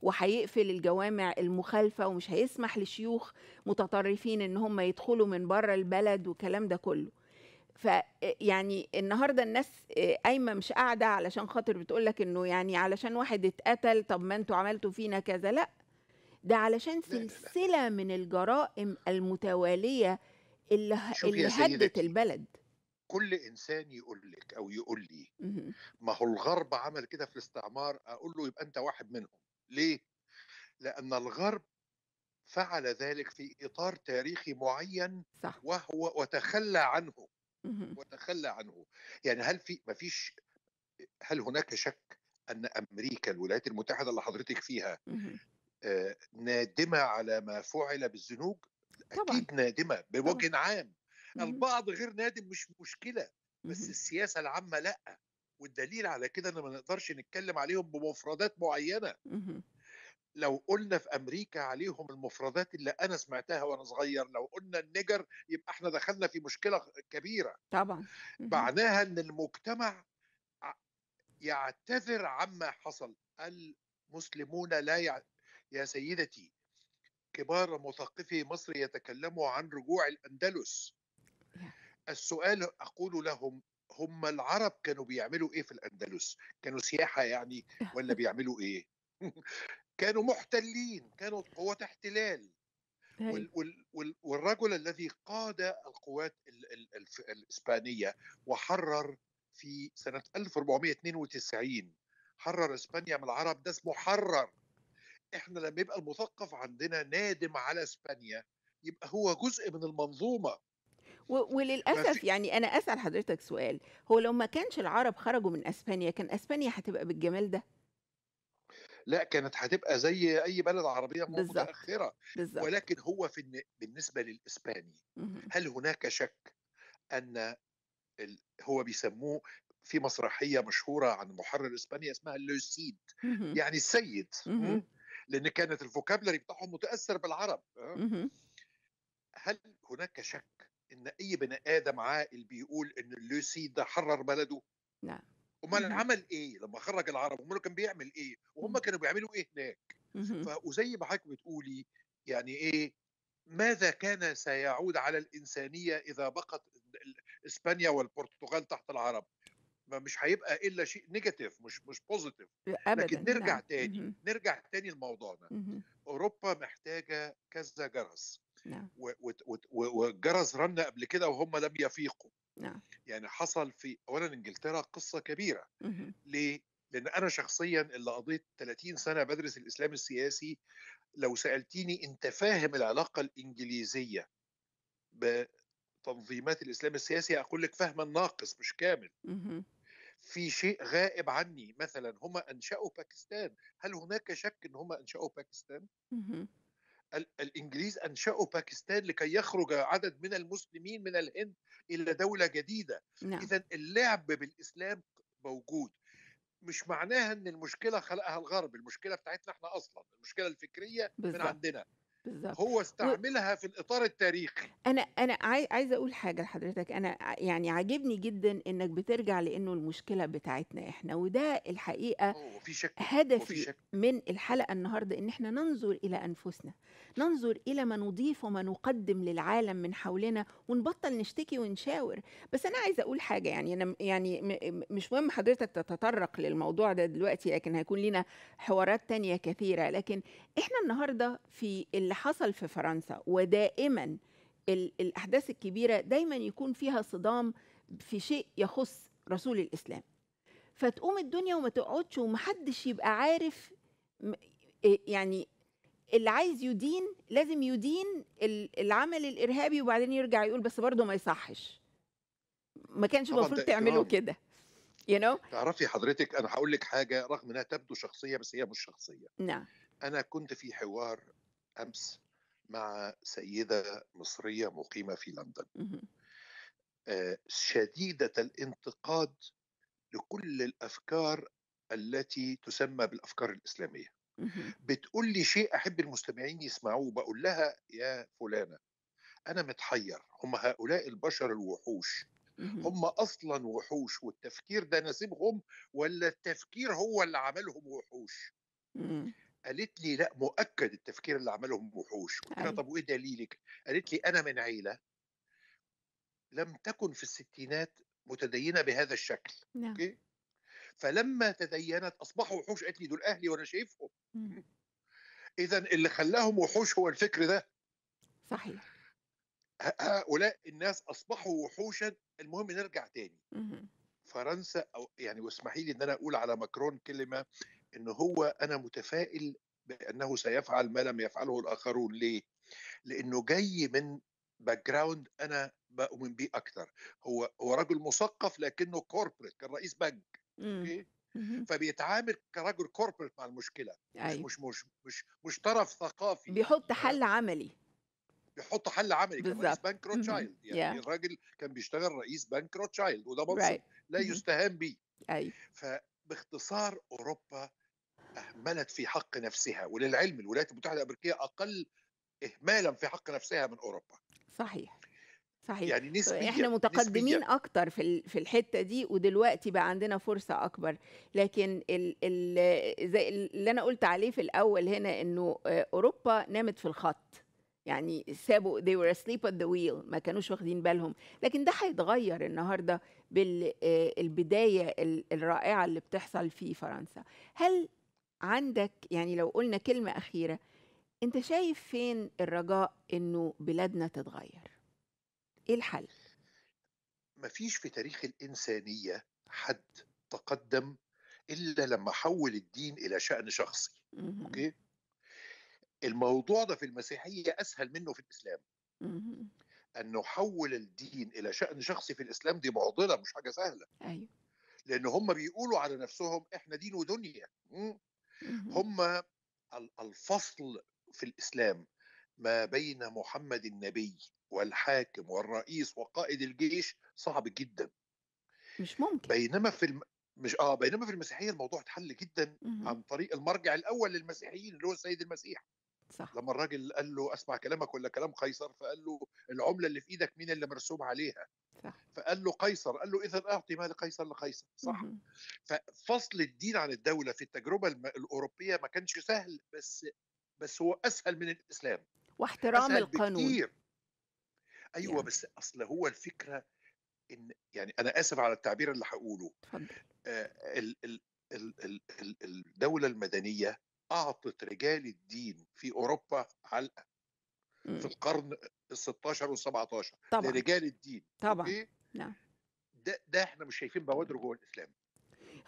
وهيقفل الجوامع المخالفه ومش هيسمح لشيوخ متطرفين ان هم يدخلوا من بره البلد والكلام ده كله فيعني النهارده الناس قايمه مش قاعده علشان خاطر بتقول لك انه يعني علشان واحد اتقتل طب ما انتوا عملتوا فينا كذا لا ده علشان سلسله من الجرائم المتواليه اللي, اللي هدت البلد كل انسان يقول لك او يقول لي ما هو الغرب عمل كده في الاستعمار اقول له يبقى انت واحد منهم ليه لان الغرب فعل ذلك في اطار تاريخي معين صح. وهو وتخلى عنه وتخلى عنه يعني هل في ما فيش هل هناك شك ان امريكا الولايات المتحده اللي حضرتك فيها آه نادمه على ما فعل بالزنوج طبعا. اكيد نادمه بوجه طبعا. عام البعض إمم. غير نادم مش مشكله بس السياسه العامه لا والدليل على كده ان ما نقدرش نتكلم عليهم بمفردات معينه لو قلنا في امريكا عليهم المفردات اللي انا سمعتها وانا صغير لو قلنا النجر يبقى احنا دخلنا في مشكله كبيره طبعا معناها ان المجتمع يعتذر عما حصل المسلمون لا يع... يا سيدتي كبار مثقفي مصر يتكلموا عن رجوع الاندلس السؤال اقول لهم هم العرب كانوا بيعملوا ايه في الاندلس كانوا سياحه يعني ولا بيعملوا ايه كانوا محتلين كانوا قوات احتلال أيوه. وال وال والرجل الذي قاد القوات ال ال ال الاسبانيه وحرر في سنه 1492 حرر اسبانيا من العرب ده اسمه حرر احنا لما يبقى المثقف عندنا نادم على اسبانيا يبقى هو جزء من المنظومه وللاسف يعني انا اسال حضرتك سؤال هو لو ما كانش العرب خرجوا من اسبانيا كان اسبانيا هتبقى بالجمال ده لا كانت هتبقى زي اي بلد عربيه متاخره ولكن هو في بالنسبه للاسباني هل هناك شك ان ال... هو بيسموه في مسرحيه مشهوره عن محرر اسبانيا اسمها لوسيد يعني السيد لان كانت الفوكابلري بتاعهم متاثر بالعرب هل هناك شك ان اي بني ادم عاقل بيقول ان اللوسي ده حرر بلده نعم امال عمل ايه لما خرج العرب امال كان بيعمل ايه وهم كانوا بيعملوا ايه هناك وزي ما حضرتك بتقولي يعني ايه ماذا كان سيعود على الانسانيه اذا بقت اسبانيا والبرتغال تحت العرب ما مش هيبقى الا شيء نيجاتيف مش مش بوزيتيف لكن نرجع نعم. تاني نرجع تاني لموضوعنا اوروبا محتاجه كذا جرس نعم. وجرس رنا قبل كده وهم لم يفيقوا نعم. يعني حصل في اولا انجلترا قصه كبيره ليه؟ لان انا شخصيا اللي قضيت 30 سنه بدرس الاسلام السياسي لو سالتيني انت فاهم العلاقه الانجليزيه بتنظيمات الاسلام السياسي اقول لك فهما ناقص مش كامل في شيء غائب عني مثلا هم انشأوا باكستان هل هناك شك ان هم انشأوا باكستان الانجليز انشاوا باكستان لكي يخرج عدد من المسلمين من الهند الى دوله جديده نعم. اذا اللعب بالاسلام موجود مش معناها ان المشكله خلقها الغرب المشكله بتاعتنا احنا اصلا المشكله الفكريه بالزبط. من عندنا بالظبط هو استعملها و... في الاطار التاريخي انا انا عايزه اقول حاجه لحضرتك انا يعني عاجبني جدا انك بترجع لانه المشكله بتاعتنا احنا وده الحقيقه في شك. هدفي شك. من الحلقه النهارده ان احنا ننظر الى انفسنا ننظر الى ما نضيف وما نقدم للعالم من حولنا ونبطل نشتكي ونشاور بس انا عايزه اقول حاجه يعني انا يعني مش مهم حضرتك تتطرق للموضوع ده دلوقتي لكن هيكون لنا حوارات تانية كثيره لكن احنا النهارده في اللي حصل في فرنسا ودائما الأحداث الكبيرة دايما يكون فيها صدام في شيء يخص رسول الإسلام فتقوم الدنيا وما تقعدش ومحدش يبقى عارف يعني اللي عايز يدين لازم يدين العمل الارهابي وبعدين يرجع يقول بس برضه ما يصحش ما كانش المفروض تعملوا آه. كده يو you نو know? تعرفي حضرتك انا هقول لك حاجه رغم انها تبدو شخصيه بس هي مش شخصيه نعم انا كنت في حوار امس مع سيده مصريه مقيمه في لندن آه، شديده الانتقاد لكل الافكار التي تسمى بالافكار الاسلاميه بتقول لي شيء احب المستمعين يسمعوه بقول لها يا فلانه انا متحير هم هؤلاء البشر الوحوش هم اصلا وحوش والتفكير ده نسيبهم ولا التفكير هو اللي عملهم وحوش قالت لي لا مؤكد التفكير اللي عملهم وحوش قلت لها أيوه. طب وايه دليلك قالت لي انا من عيله لم تكن في الستينات متدينه بهذا الشكل نعم. اوكي فلما تدينت اصبحوا وحوش قالت لي دول اهلي وانا شايفهم اذا اللي خلاهم وحوش هو الفكر ده صحيح هؤلاء الناس اصبحوا وحوشا المهم نرجع تاني مم. فرنسا او يعني واسمحي لي ان انا اقول على ماكرون كلمه ان هو انا متفائل بانه سيفعل ما لم يفعله الاخرون ليه؟ لانه جاي من باك جراوند انا بؤمن بيه اكثر هو هو رجل مثقف لكنه كوربريت كان رئيس بنك إمم. اوكي فبيتعامل كرجل كوربريت مع المشكله أيوة. مش, مش مش مش طرف ثقافي بيحط آه. حل عملي بيحط حل عملي كان رئيس بنك روتشايلد يعني yeah. الراجل كان بيشتغل رئيس بنك روتشايلد وده منصب right. لا يستهان به أيوة. فباختصار اوروبا أهملت في حق نفسها وللعلم الولايات المتحدة الأمريكية أقل إهمالا في حق نفسها من أوروبا صحيح صحيح يعني نسبيا احنا متقدمين نسبياً. اكتر في في الحته دي ودلوقتي بقى عندنا فرصه اكبر لكن ال ال زي اللي انا قلت عليه في الاول هنا انه آه، اوروبا نامت في الخط يعني سابوا they were asleep at the wheel ما كانوش واخدين بالهم لكن ده هيتغير النهارده بالبدايه آه، الرائعه اللي بتحصل في فرنسا هل عندك يعني لو قلنا كلمة أخيرة أنت شايف فين الرجاء إنه بلادنا تتغير؟ إيه الحل؟ مفيش في تاريخ الإنسانية حد تقدم إلا لما حول الدين إلى شأن شخصي أوكي؟ الموضوع ده في المسيحية أسهل منه في الإسلام أنه أن نحول الدين إلى شأن شخصي في الإسلام دي معضلة مش حاجة سهلة أيوه لأن هم بيقولوا على نفسهم إحنا دين ودنيا هم الفصل في الإسلام ما بين محمد النبي والحاكم والرئيس وقائد الجيش صعب جدا مش ممكن بينما في الم... مش اه بينما في المسيحيه الموضوع اتحل جدا مم. عن طريق المرجع الاول للمسيحيين اللي هو السيد المسيح صح لما الراجل قال له اسمع كلامك ولا كلام قيصر فقال له العمله اللي في ايدك مين اللي مرسوم عليها فقال له قيصر قال له اذا اعطي مال قيصر لقيصر صح مم. ففصل الدين عن الدوله في التجربه الاوروبيه ما كانش سهل بس بس هو اسهل من الاسلام واحترام القانون بكتير. ايوه يعني. بس اصل هو الفكره ان يعني انا اسف على التعبير اللي هقوله آه الدوله المدنيه اعطت رجال الدين في اوروبا علقه في امم. القرن ال 16 وال 17 طبعا لرجال الدين طبعا نعم ده ده احنا مش شايفين بوادره جوه الاسلام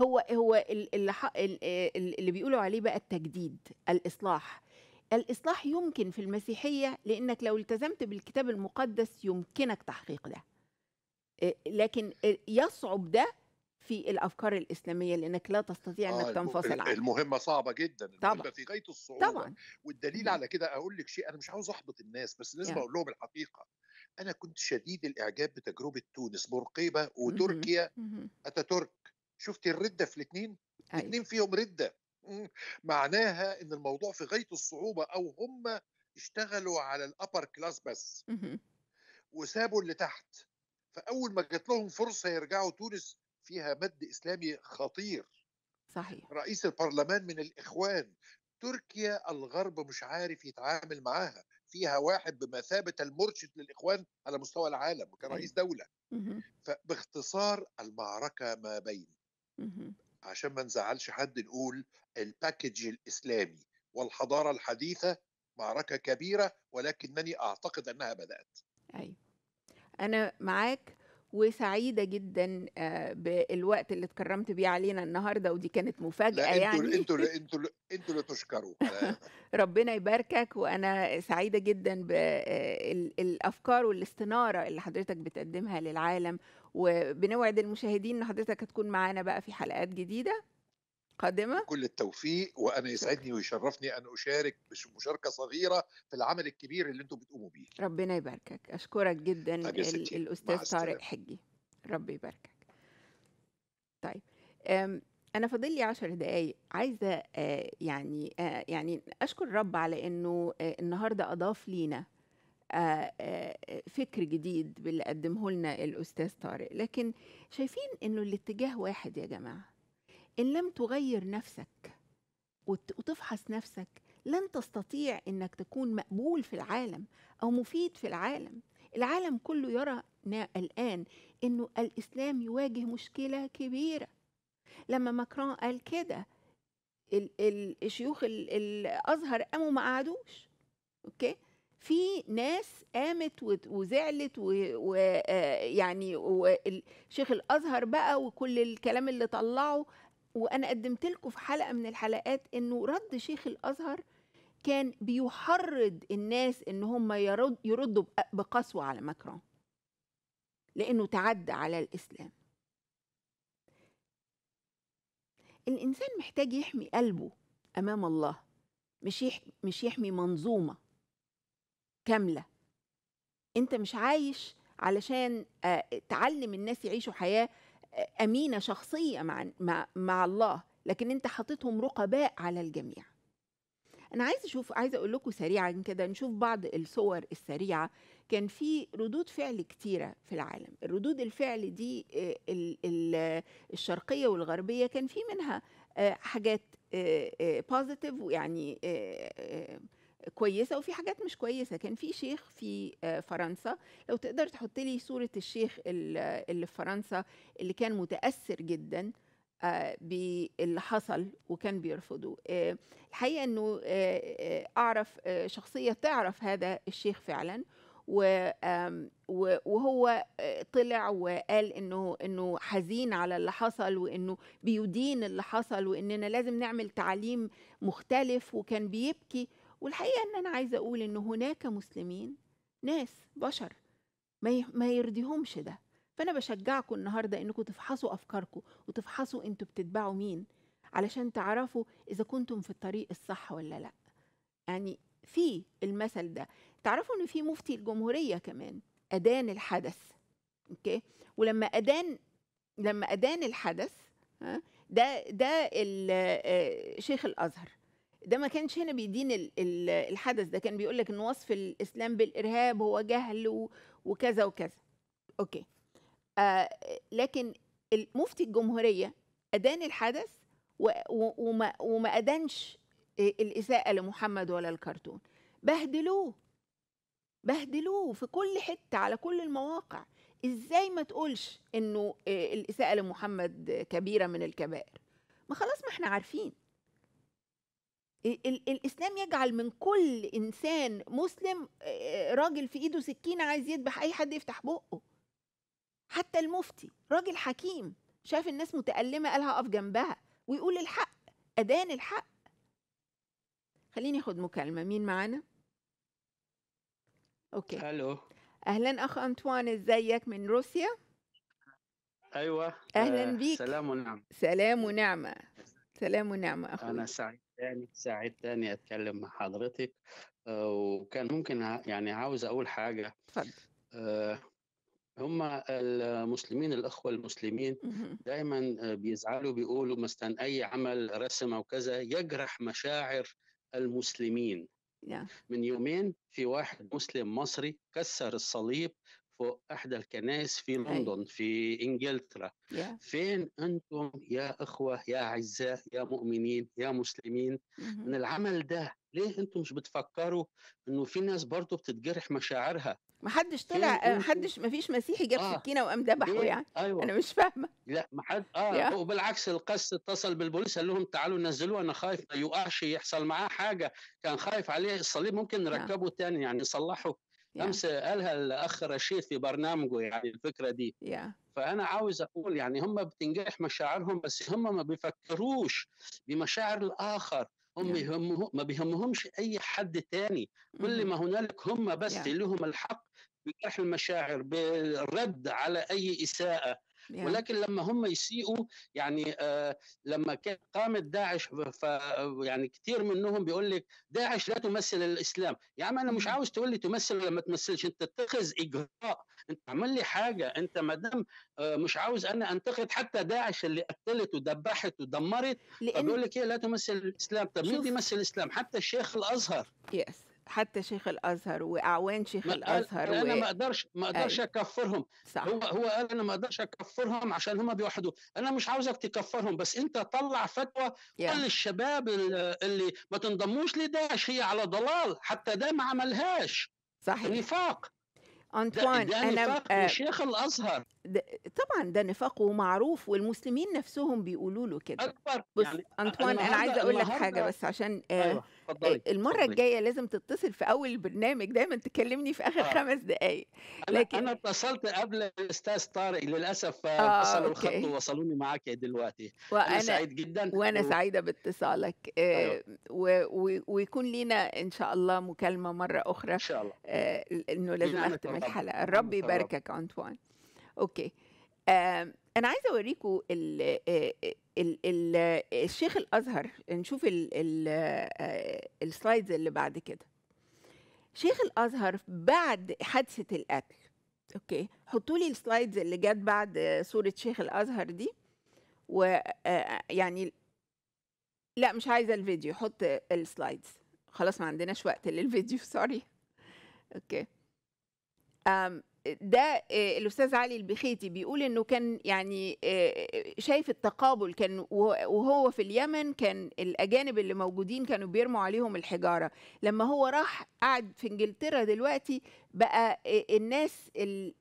هو هو اللي اللي بيقولوا عليه بقى التجديد الاصلاح الاصلاح يمكن في المسيحيه لانك لو التزمت بالكتاب المقدس يمكنك تحقيق ده آه، لكن آه، يصعب ده في الافكار الاسلاميه لانك لا تستطيع انك آه، تنفصل عنها المهمه صعبه جدا طبعا. في غايه الصعوبه طبعا والدليل على كده اقول لك شيء انا مش عاوز احبط الناس بس لازم اقول لهم الحقيقه انا كنت شديد الاعجاب بتجربه تونس برقيبه وتركيا اتاتورك شفت الرده في الاثنين الاثنين أيوه. فيهم رده معناها ان الموضوع في غايه الصعوبه او هم اشتغلوا على الابر كلاس بس وسابوا اللي تحت فاول ما جات لهم فرصه يرجعوا تونس فيها مد إسلامي خطير صحيح رئيس البرلمان من الإخوان تركيا الغرب مش عارف يتعامل معاها فيها واحد بمثابة المرشد للإخوان على مستوى العالم كرئيس دولة فباختصار المعركة ما بين عشان ما نزعلش حد نقول الباكج الإسلامي والحضارة الحديثة معركة كبيرة ولكنني أعتقد أنها بدأت أيوة أنا معاك وسعيده جدا آه، بالوقت اللي اتكرمت بيه علينا النهارده ودي كانت مفاجاه لا انتوا يعني انتوا انتوا انتوا اللي تشكروا آه. ربنا يباركك وانا سعيده جدا بالافكار آه، والاستناره اللي حضرتك بتقدمها للعالم وبنوعد المشاهدين ان حضرتك هتكون معانا بقى في حلقات جديده قادمة كل التوفيق وأنا يسعدني ويشرفني أن أشارك مشاركة صغيرة في العمل الكبير اللي أنتم بتقوموا بيه ربنا يباركك أشكرك جدا الأستاذ طارق حجي ربي يباركك طيب أنا فاضل لي عشر دقايق عايزة آه، يعني آه، يعني أشكر الرب على إنه آه، النهاردة أضاف لينا فكر جديد باللي قدمه لنا الأستاذ طارق لكن شايفين إنه الاتجاه واحد يا جماعة إن لم تغير نفسك وتفحص نفسك لن تستطيع انك تكون مقبول في العالم او مفيد في العالم العالم كله يرى الان انه الاسلام يواجه مشكله كبيره لما ماكرون قال كده الشيوخ الازهر قاموا ما قعدوش اوكي في ناس قامت وزعلت ويعني آه، والشيخ الازهر بقى وكل الكلام اللي طلعه وانا قدمت لكم في حلقه من الحلقات انه رد شيخ الازهر كان بيحرض الناس ان هم يرد يردوا بقسوه على ماكرون لانه تعدى على الاسلام الانسان محتاج يحمي قلبه امام الله مش مش يحمي منظومه كامله انت مش عايش علشان آه، تعلم الناس يعيشوا حياه امينه شخصيه مع مع, مع الله لكن انت حاططهم رقباء على الجميع انا عايز اشوف عايز اقول لكم سريعا كده نشوف بعض الصور السريعه كان في ردود فعل كتيره في العالم الردود الفعل دي آه، الشرقيه والغربيه كان في منها آه، حاجات بوزيتيف آه، يعني كويسه وفي حاجات مش كويسه كان في شيخ في آه، فرنسا لو تقدر تحط لي صوره الشيخ اللي في فرنسا اللي كان متاثر جدا آه، باللي حصل وكان بيرفضه آه، الحقيقه انه اعرف شخصيه تعرف هذا الشيخ فعلا وهو طلع وقال انه انه حزين على اللي حصل وانه بيدين اللي حصل واننا لازم نعمل تعليم مختلف وكان بيبكي والحقيقة إن أنا عايزة أقول إن هناك مسلمين ناس بشر ما يرضيهمش ده فأنا بشجعكم النهاردة إنكم تفحصوا أفكاركم وتفحصوا أنتوا بتتبعوا مين علشان تعرفوا إذا كنتم في الطريق الصح ولا لأ يعني في المثل ده تعرفوا إن في مفتي الجمهورية كمان أدان الحدث أوكي ولما أدان لما أدان الحدث ده ده آه، شيخ الازهر ده ما كانش هنا بيدين الحدث ده كان بيقول لك ان وصف الاسلام بالارهاب هو جهل وكذا وكذا اوكي آه لكن مفتي الجمهوريه ادان الحدث وما, وما ادانش الاساءه لمحمد ولا الكرتون بهدلوه بهدلوه في كل حته على كل المواقع ازاي ما تقولش انه آه، الاساءه لمحمد كبيره من الكبائر ما خلاص ما احنا عارفين الاسلام يجعل من كل انسان مسلم راجل في ايده سكينه عايز يذبح اي حد يفتح بقه حتى المفتي راجل حكيم شاف الناس متألمة قالها أقف جنبها ويقول الحق أدان الحق خليني أخد مكالمة مين معانا؟ أوكي ألو أهلا أخ أنطوان إزيك من روسيا؟ أيوة أهلا آه، بيك سلام ونعمة سلام ونعمة سلام ونعمة أخوي أنا سعيد تاني سعيد تاني أتكلم مع حضرتك آه، وكان ممكن يعني عاوز أقول حاجة تفضل آه، هم المسلمين الأخوة المسلمين دايما آه، بيزعلوا بيقولوا مثلا أي عمل رسم أو كذا يجرح مشاعر المسلمين من يومين في واحد مسلم مصري كسر الصليب فوق احدى الكنائس في لندن في انجلترا فين انتم يا اخوه يا اعزاء يا مؤمنين يا مسلمين من العمل ده ليه انتم مش بتفكروا انه في ناس برضه بتتجرح مشاعرها ما حدش طلع آه، ما حدش ما فيش مسيحي جاب آه. سكينه وقام ذبحه يعني أيوة. انا مش فاهمه لا ما حد اه وبالعكس القس اتصل بالبوليس قال لهم تعالوا نزلوه انا خايف ما يقعش يحصل معاه حاجه كان خايف عليه الصليب ممكن نركبه آه. تاني يعني نصلحه yeah. امس قالها الاخ رشيد في برنامجه يعني الفكره دي yeah. فانا عاوز اقول يعني هم بتنجح مشاعرهم بس هم ما بيفكروش بمشاعر الاخر هم yeah. ما بيهمهمش اي حد تاني mm-hmm. كل ما هنالك هم بس yeah. لهم الحق بجرح المشاعر بالرد على اي اساءه يعني. ولكن لما هم يسيئوا يعني آه، لما كان قامت داعش ف يعني كثير منهم بيقول لك داعش لا تمثل الاسلام يا عم انا مش عاوز تقول لي تمثل ولا ما تمثلش انت تتخذ اجراء انت عمل لي حاجه انت ما دام آه، مش عاوز انا انتقد حتى داعش اللي قتلت ودبحت ودمرت لأن... بيقول لك هي إيه؟ لا تمثل الاسلام طب مين بيمثل الاسلام حتى الشيخ الازهر يس حتى شيخ الازهر واعوان شيخ الازهر انا ما اقدرش ما آه، اقدرش اكفرهم صح. هو هو قال انا ما اقدرش اكفرهم عشان هم بيوحدوا انا مش عاوزك تكفرهم بس انت طلع فتوى yeah. الشباب اللي ما تنضموش لداعش هي على ضلال حتى ده ما عملهاش صحيح نفاق انطوان نفاق انا آه... شيخ الازهر ده طبعًا ده نفاقه معروف والمسلمين نفسهم بيقولوا له كده. أكبر، بُص يعني أنطوان أنا عايزة أقول لك حاجة بس عشان آه، أيوه، آه، المرّة فضلي. الجاية لازم تتصل في أول البرنامج، دايمًا تكلمني في آخر آه. خمس دقايق، لكن أنا اتصلت قبل الأستاذ طارق للأسف آه،, آه، الخط ووصلوني معاكِ دلوقتي، وأنا سعيد جدًا وأنا و أيوه. سعيدة باتصالك أيوه. و و ويكون لينا إن شاء الله مكالمة مرّة اخرى إن شاء الله. آه، إنه لازم الرب، الحلقة، الحلقه الرب. يباركك أنطوان. اوكي انا عايزه اوريكم ال ال الشيخ الازهر نشوف السلايدز اللي بعد كده شيخ الازهر بعد حادثه القتل اوكي حطوا لي السلايدز اللي جت بعد صوره شيخ الازهر دي و يعني لا مش عايزه الفيديو حط السلايدز خلاص ما عندناش وقت للفيديو سوري اوكي ده آه، الاستاذ علي البخيتي بيقول انه كان يعني آه، آه، شايف التقابل كان وهو في اليمن كان الاجانب اللي موجودين كانوا بيرموا عليهم الحجاره لما هو راح قعد في انجلترا دلوقتي بقى الناس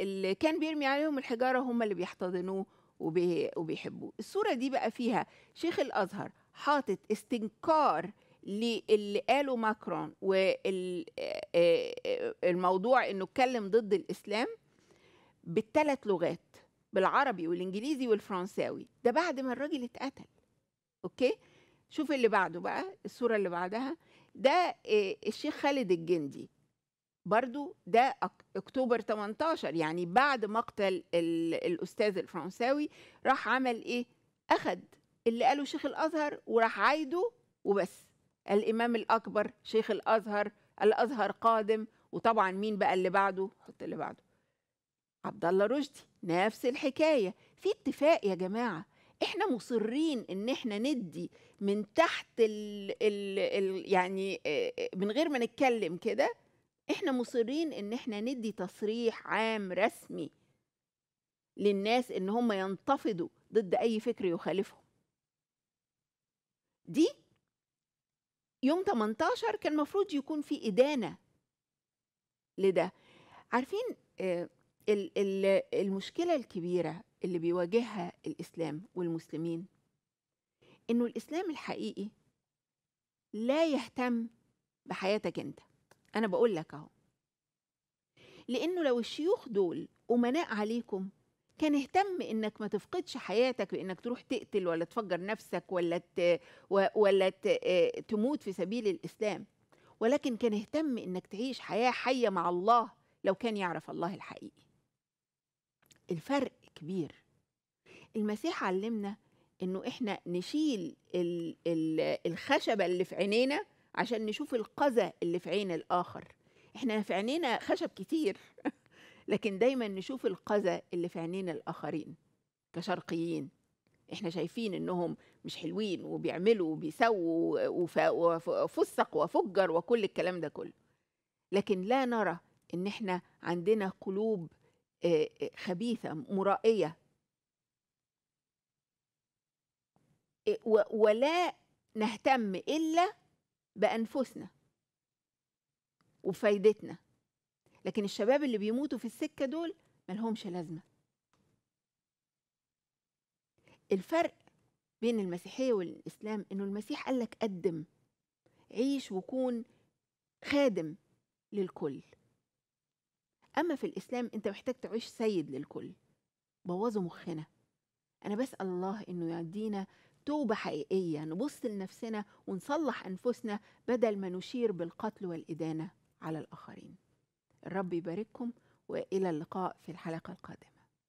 اللي كان بيرمي عليهم الحجاره هم اللي بيحتضنوه وبيحبوه الصوره دي بقى فيها شيخ الازهر حاطط استنكار للي قاله ماكرون والموضوع آه، آه، انه اتكلم ضد الاسلام بالثلاث لغات بالعربي والانجليزي والفرنساوي ده بعد ما الراجل اتقتل اوكي شوف اللي بعده بقى الصوره اللي بعدها ده آه، الشيخ خالد الجندي برضو ده اكتوبر 18 يعني بعد مقتل الاستاذ الفرنساوي راح عمل ايه اخد اللي قاله شيخ الازهر وراح عايده وبس الامام الاكبر شيخ الازهر الازهر قادم وطبعا مين بقى اللي بعده حط اللي بعده عبد الله رشدي نفس الحكايه في اتفاق يا جماعه احنا مصرين ان احنا ندي من تحت الـ الـ الـ يعني آه، آه، من غير ما نتكلم كده احنا مصرين ان احنا ندي تصريح عام رسمي للناس ان هم ينتفضوا ضد اي فكر يخالفهم دي يوم 18 كان المفروض يكون في إدانة لده عارفين آه، المشكلة الكبيرة اللي بيواجهها الإسلام والمسلمين إنه الإسلام الحقيقي لا يهتم بحياتك أنت أنا بقول لك أهو لأنه لو الشيوخ دول أمناء عليكم كان اهتم انك ما تفقدش حياتك بانك تروح تقتل ولا تفجر نفسك ولا ت... ولا ت... تموت في سبيل الاسلام ولكن كان اهتم انك تعيش حياه حيه مع الله لو كان يعرف الله الحقيقي الفرق كبير المسيح علمنا انه احنا نشيل ال... الخشبه اللي في عينينا عشان نشوف القذى اللي في عين الاخر احنا في عينينا خشب كتير لكن دايما نشوف القذى اللي في عينين الآخرين كشرقيين احنا شايفين انهم مش حلوين وبيعملوا وبيسووا وفسق وفجر وكل الكلام ده كله لكن لا نرى ان احنا عندنا قلوب خبيثه مرائيه ولا نهتم الا بانفسنا وفايدتنا لكن الشباب اللي بيموتوا في السكه دول ملهمش لازمه الفرق بين المسيحيه والاسلام انه المسيح قال لك قدم عيش وكون خادم للكل اما في الاسلام انت محتاج تعيش سيد للكل بوظوا مخنا انا بسال الله انه يدينا توبه حقيقيه نبص لنفسنا ونصلح انفسنا بدل ما نشير بالقتل والادانه على الاخرين الرب يبارككم والى اللقاء في الحلقه القادمه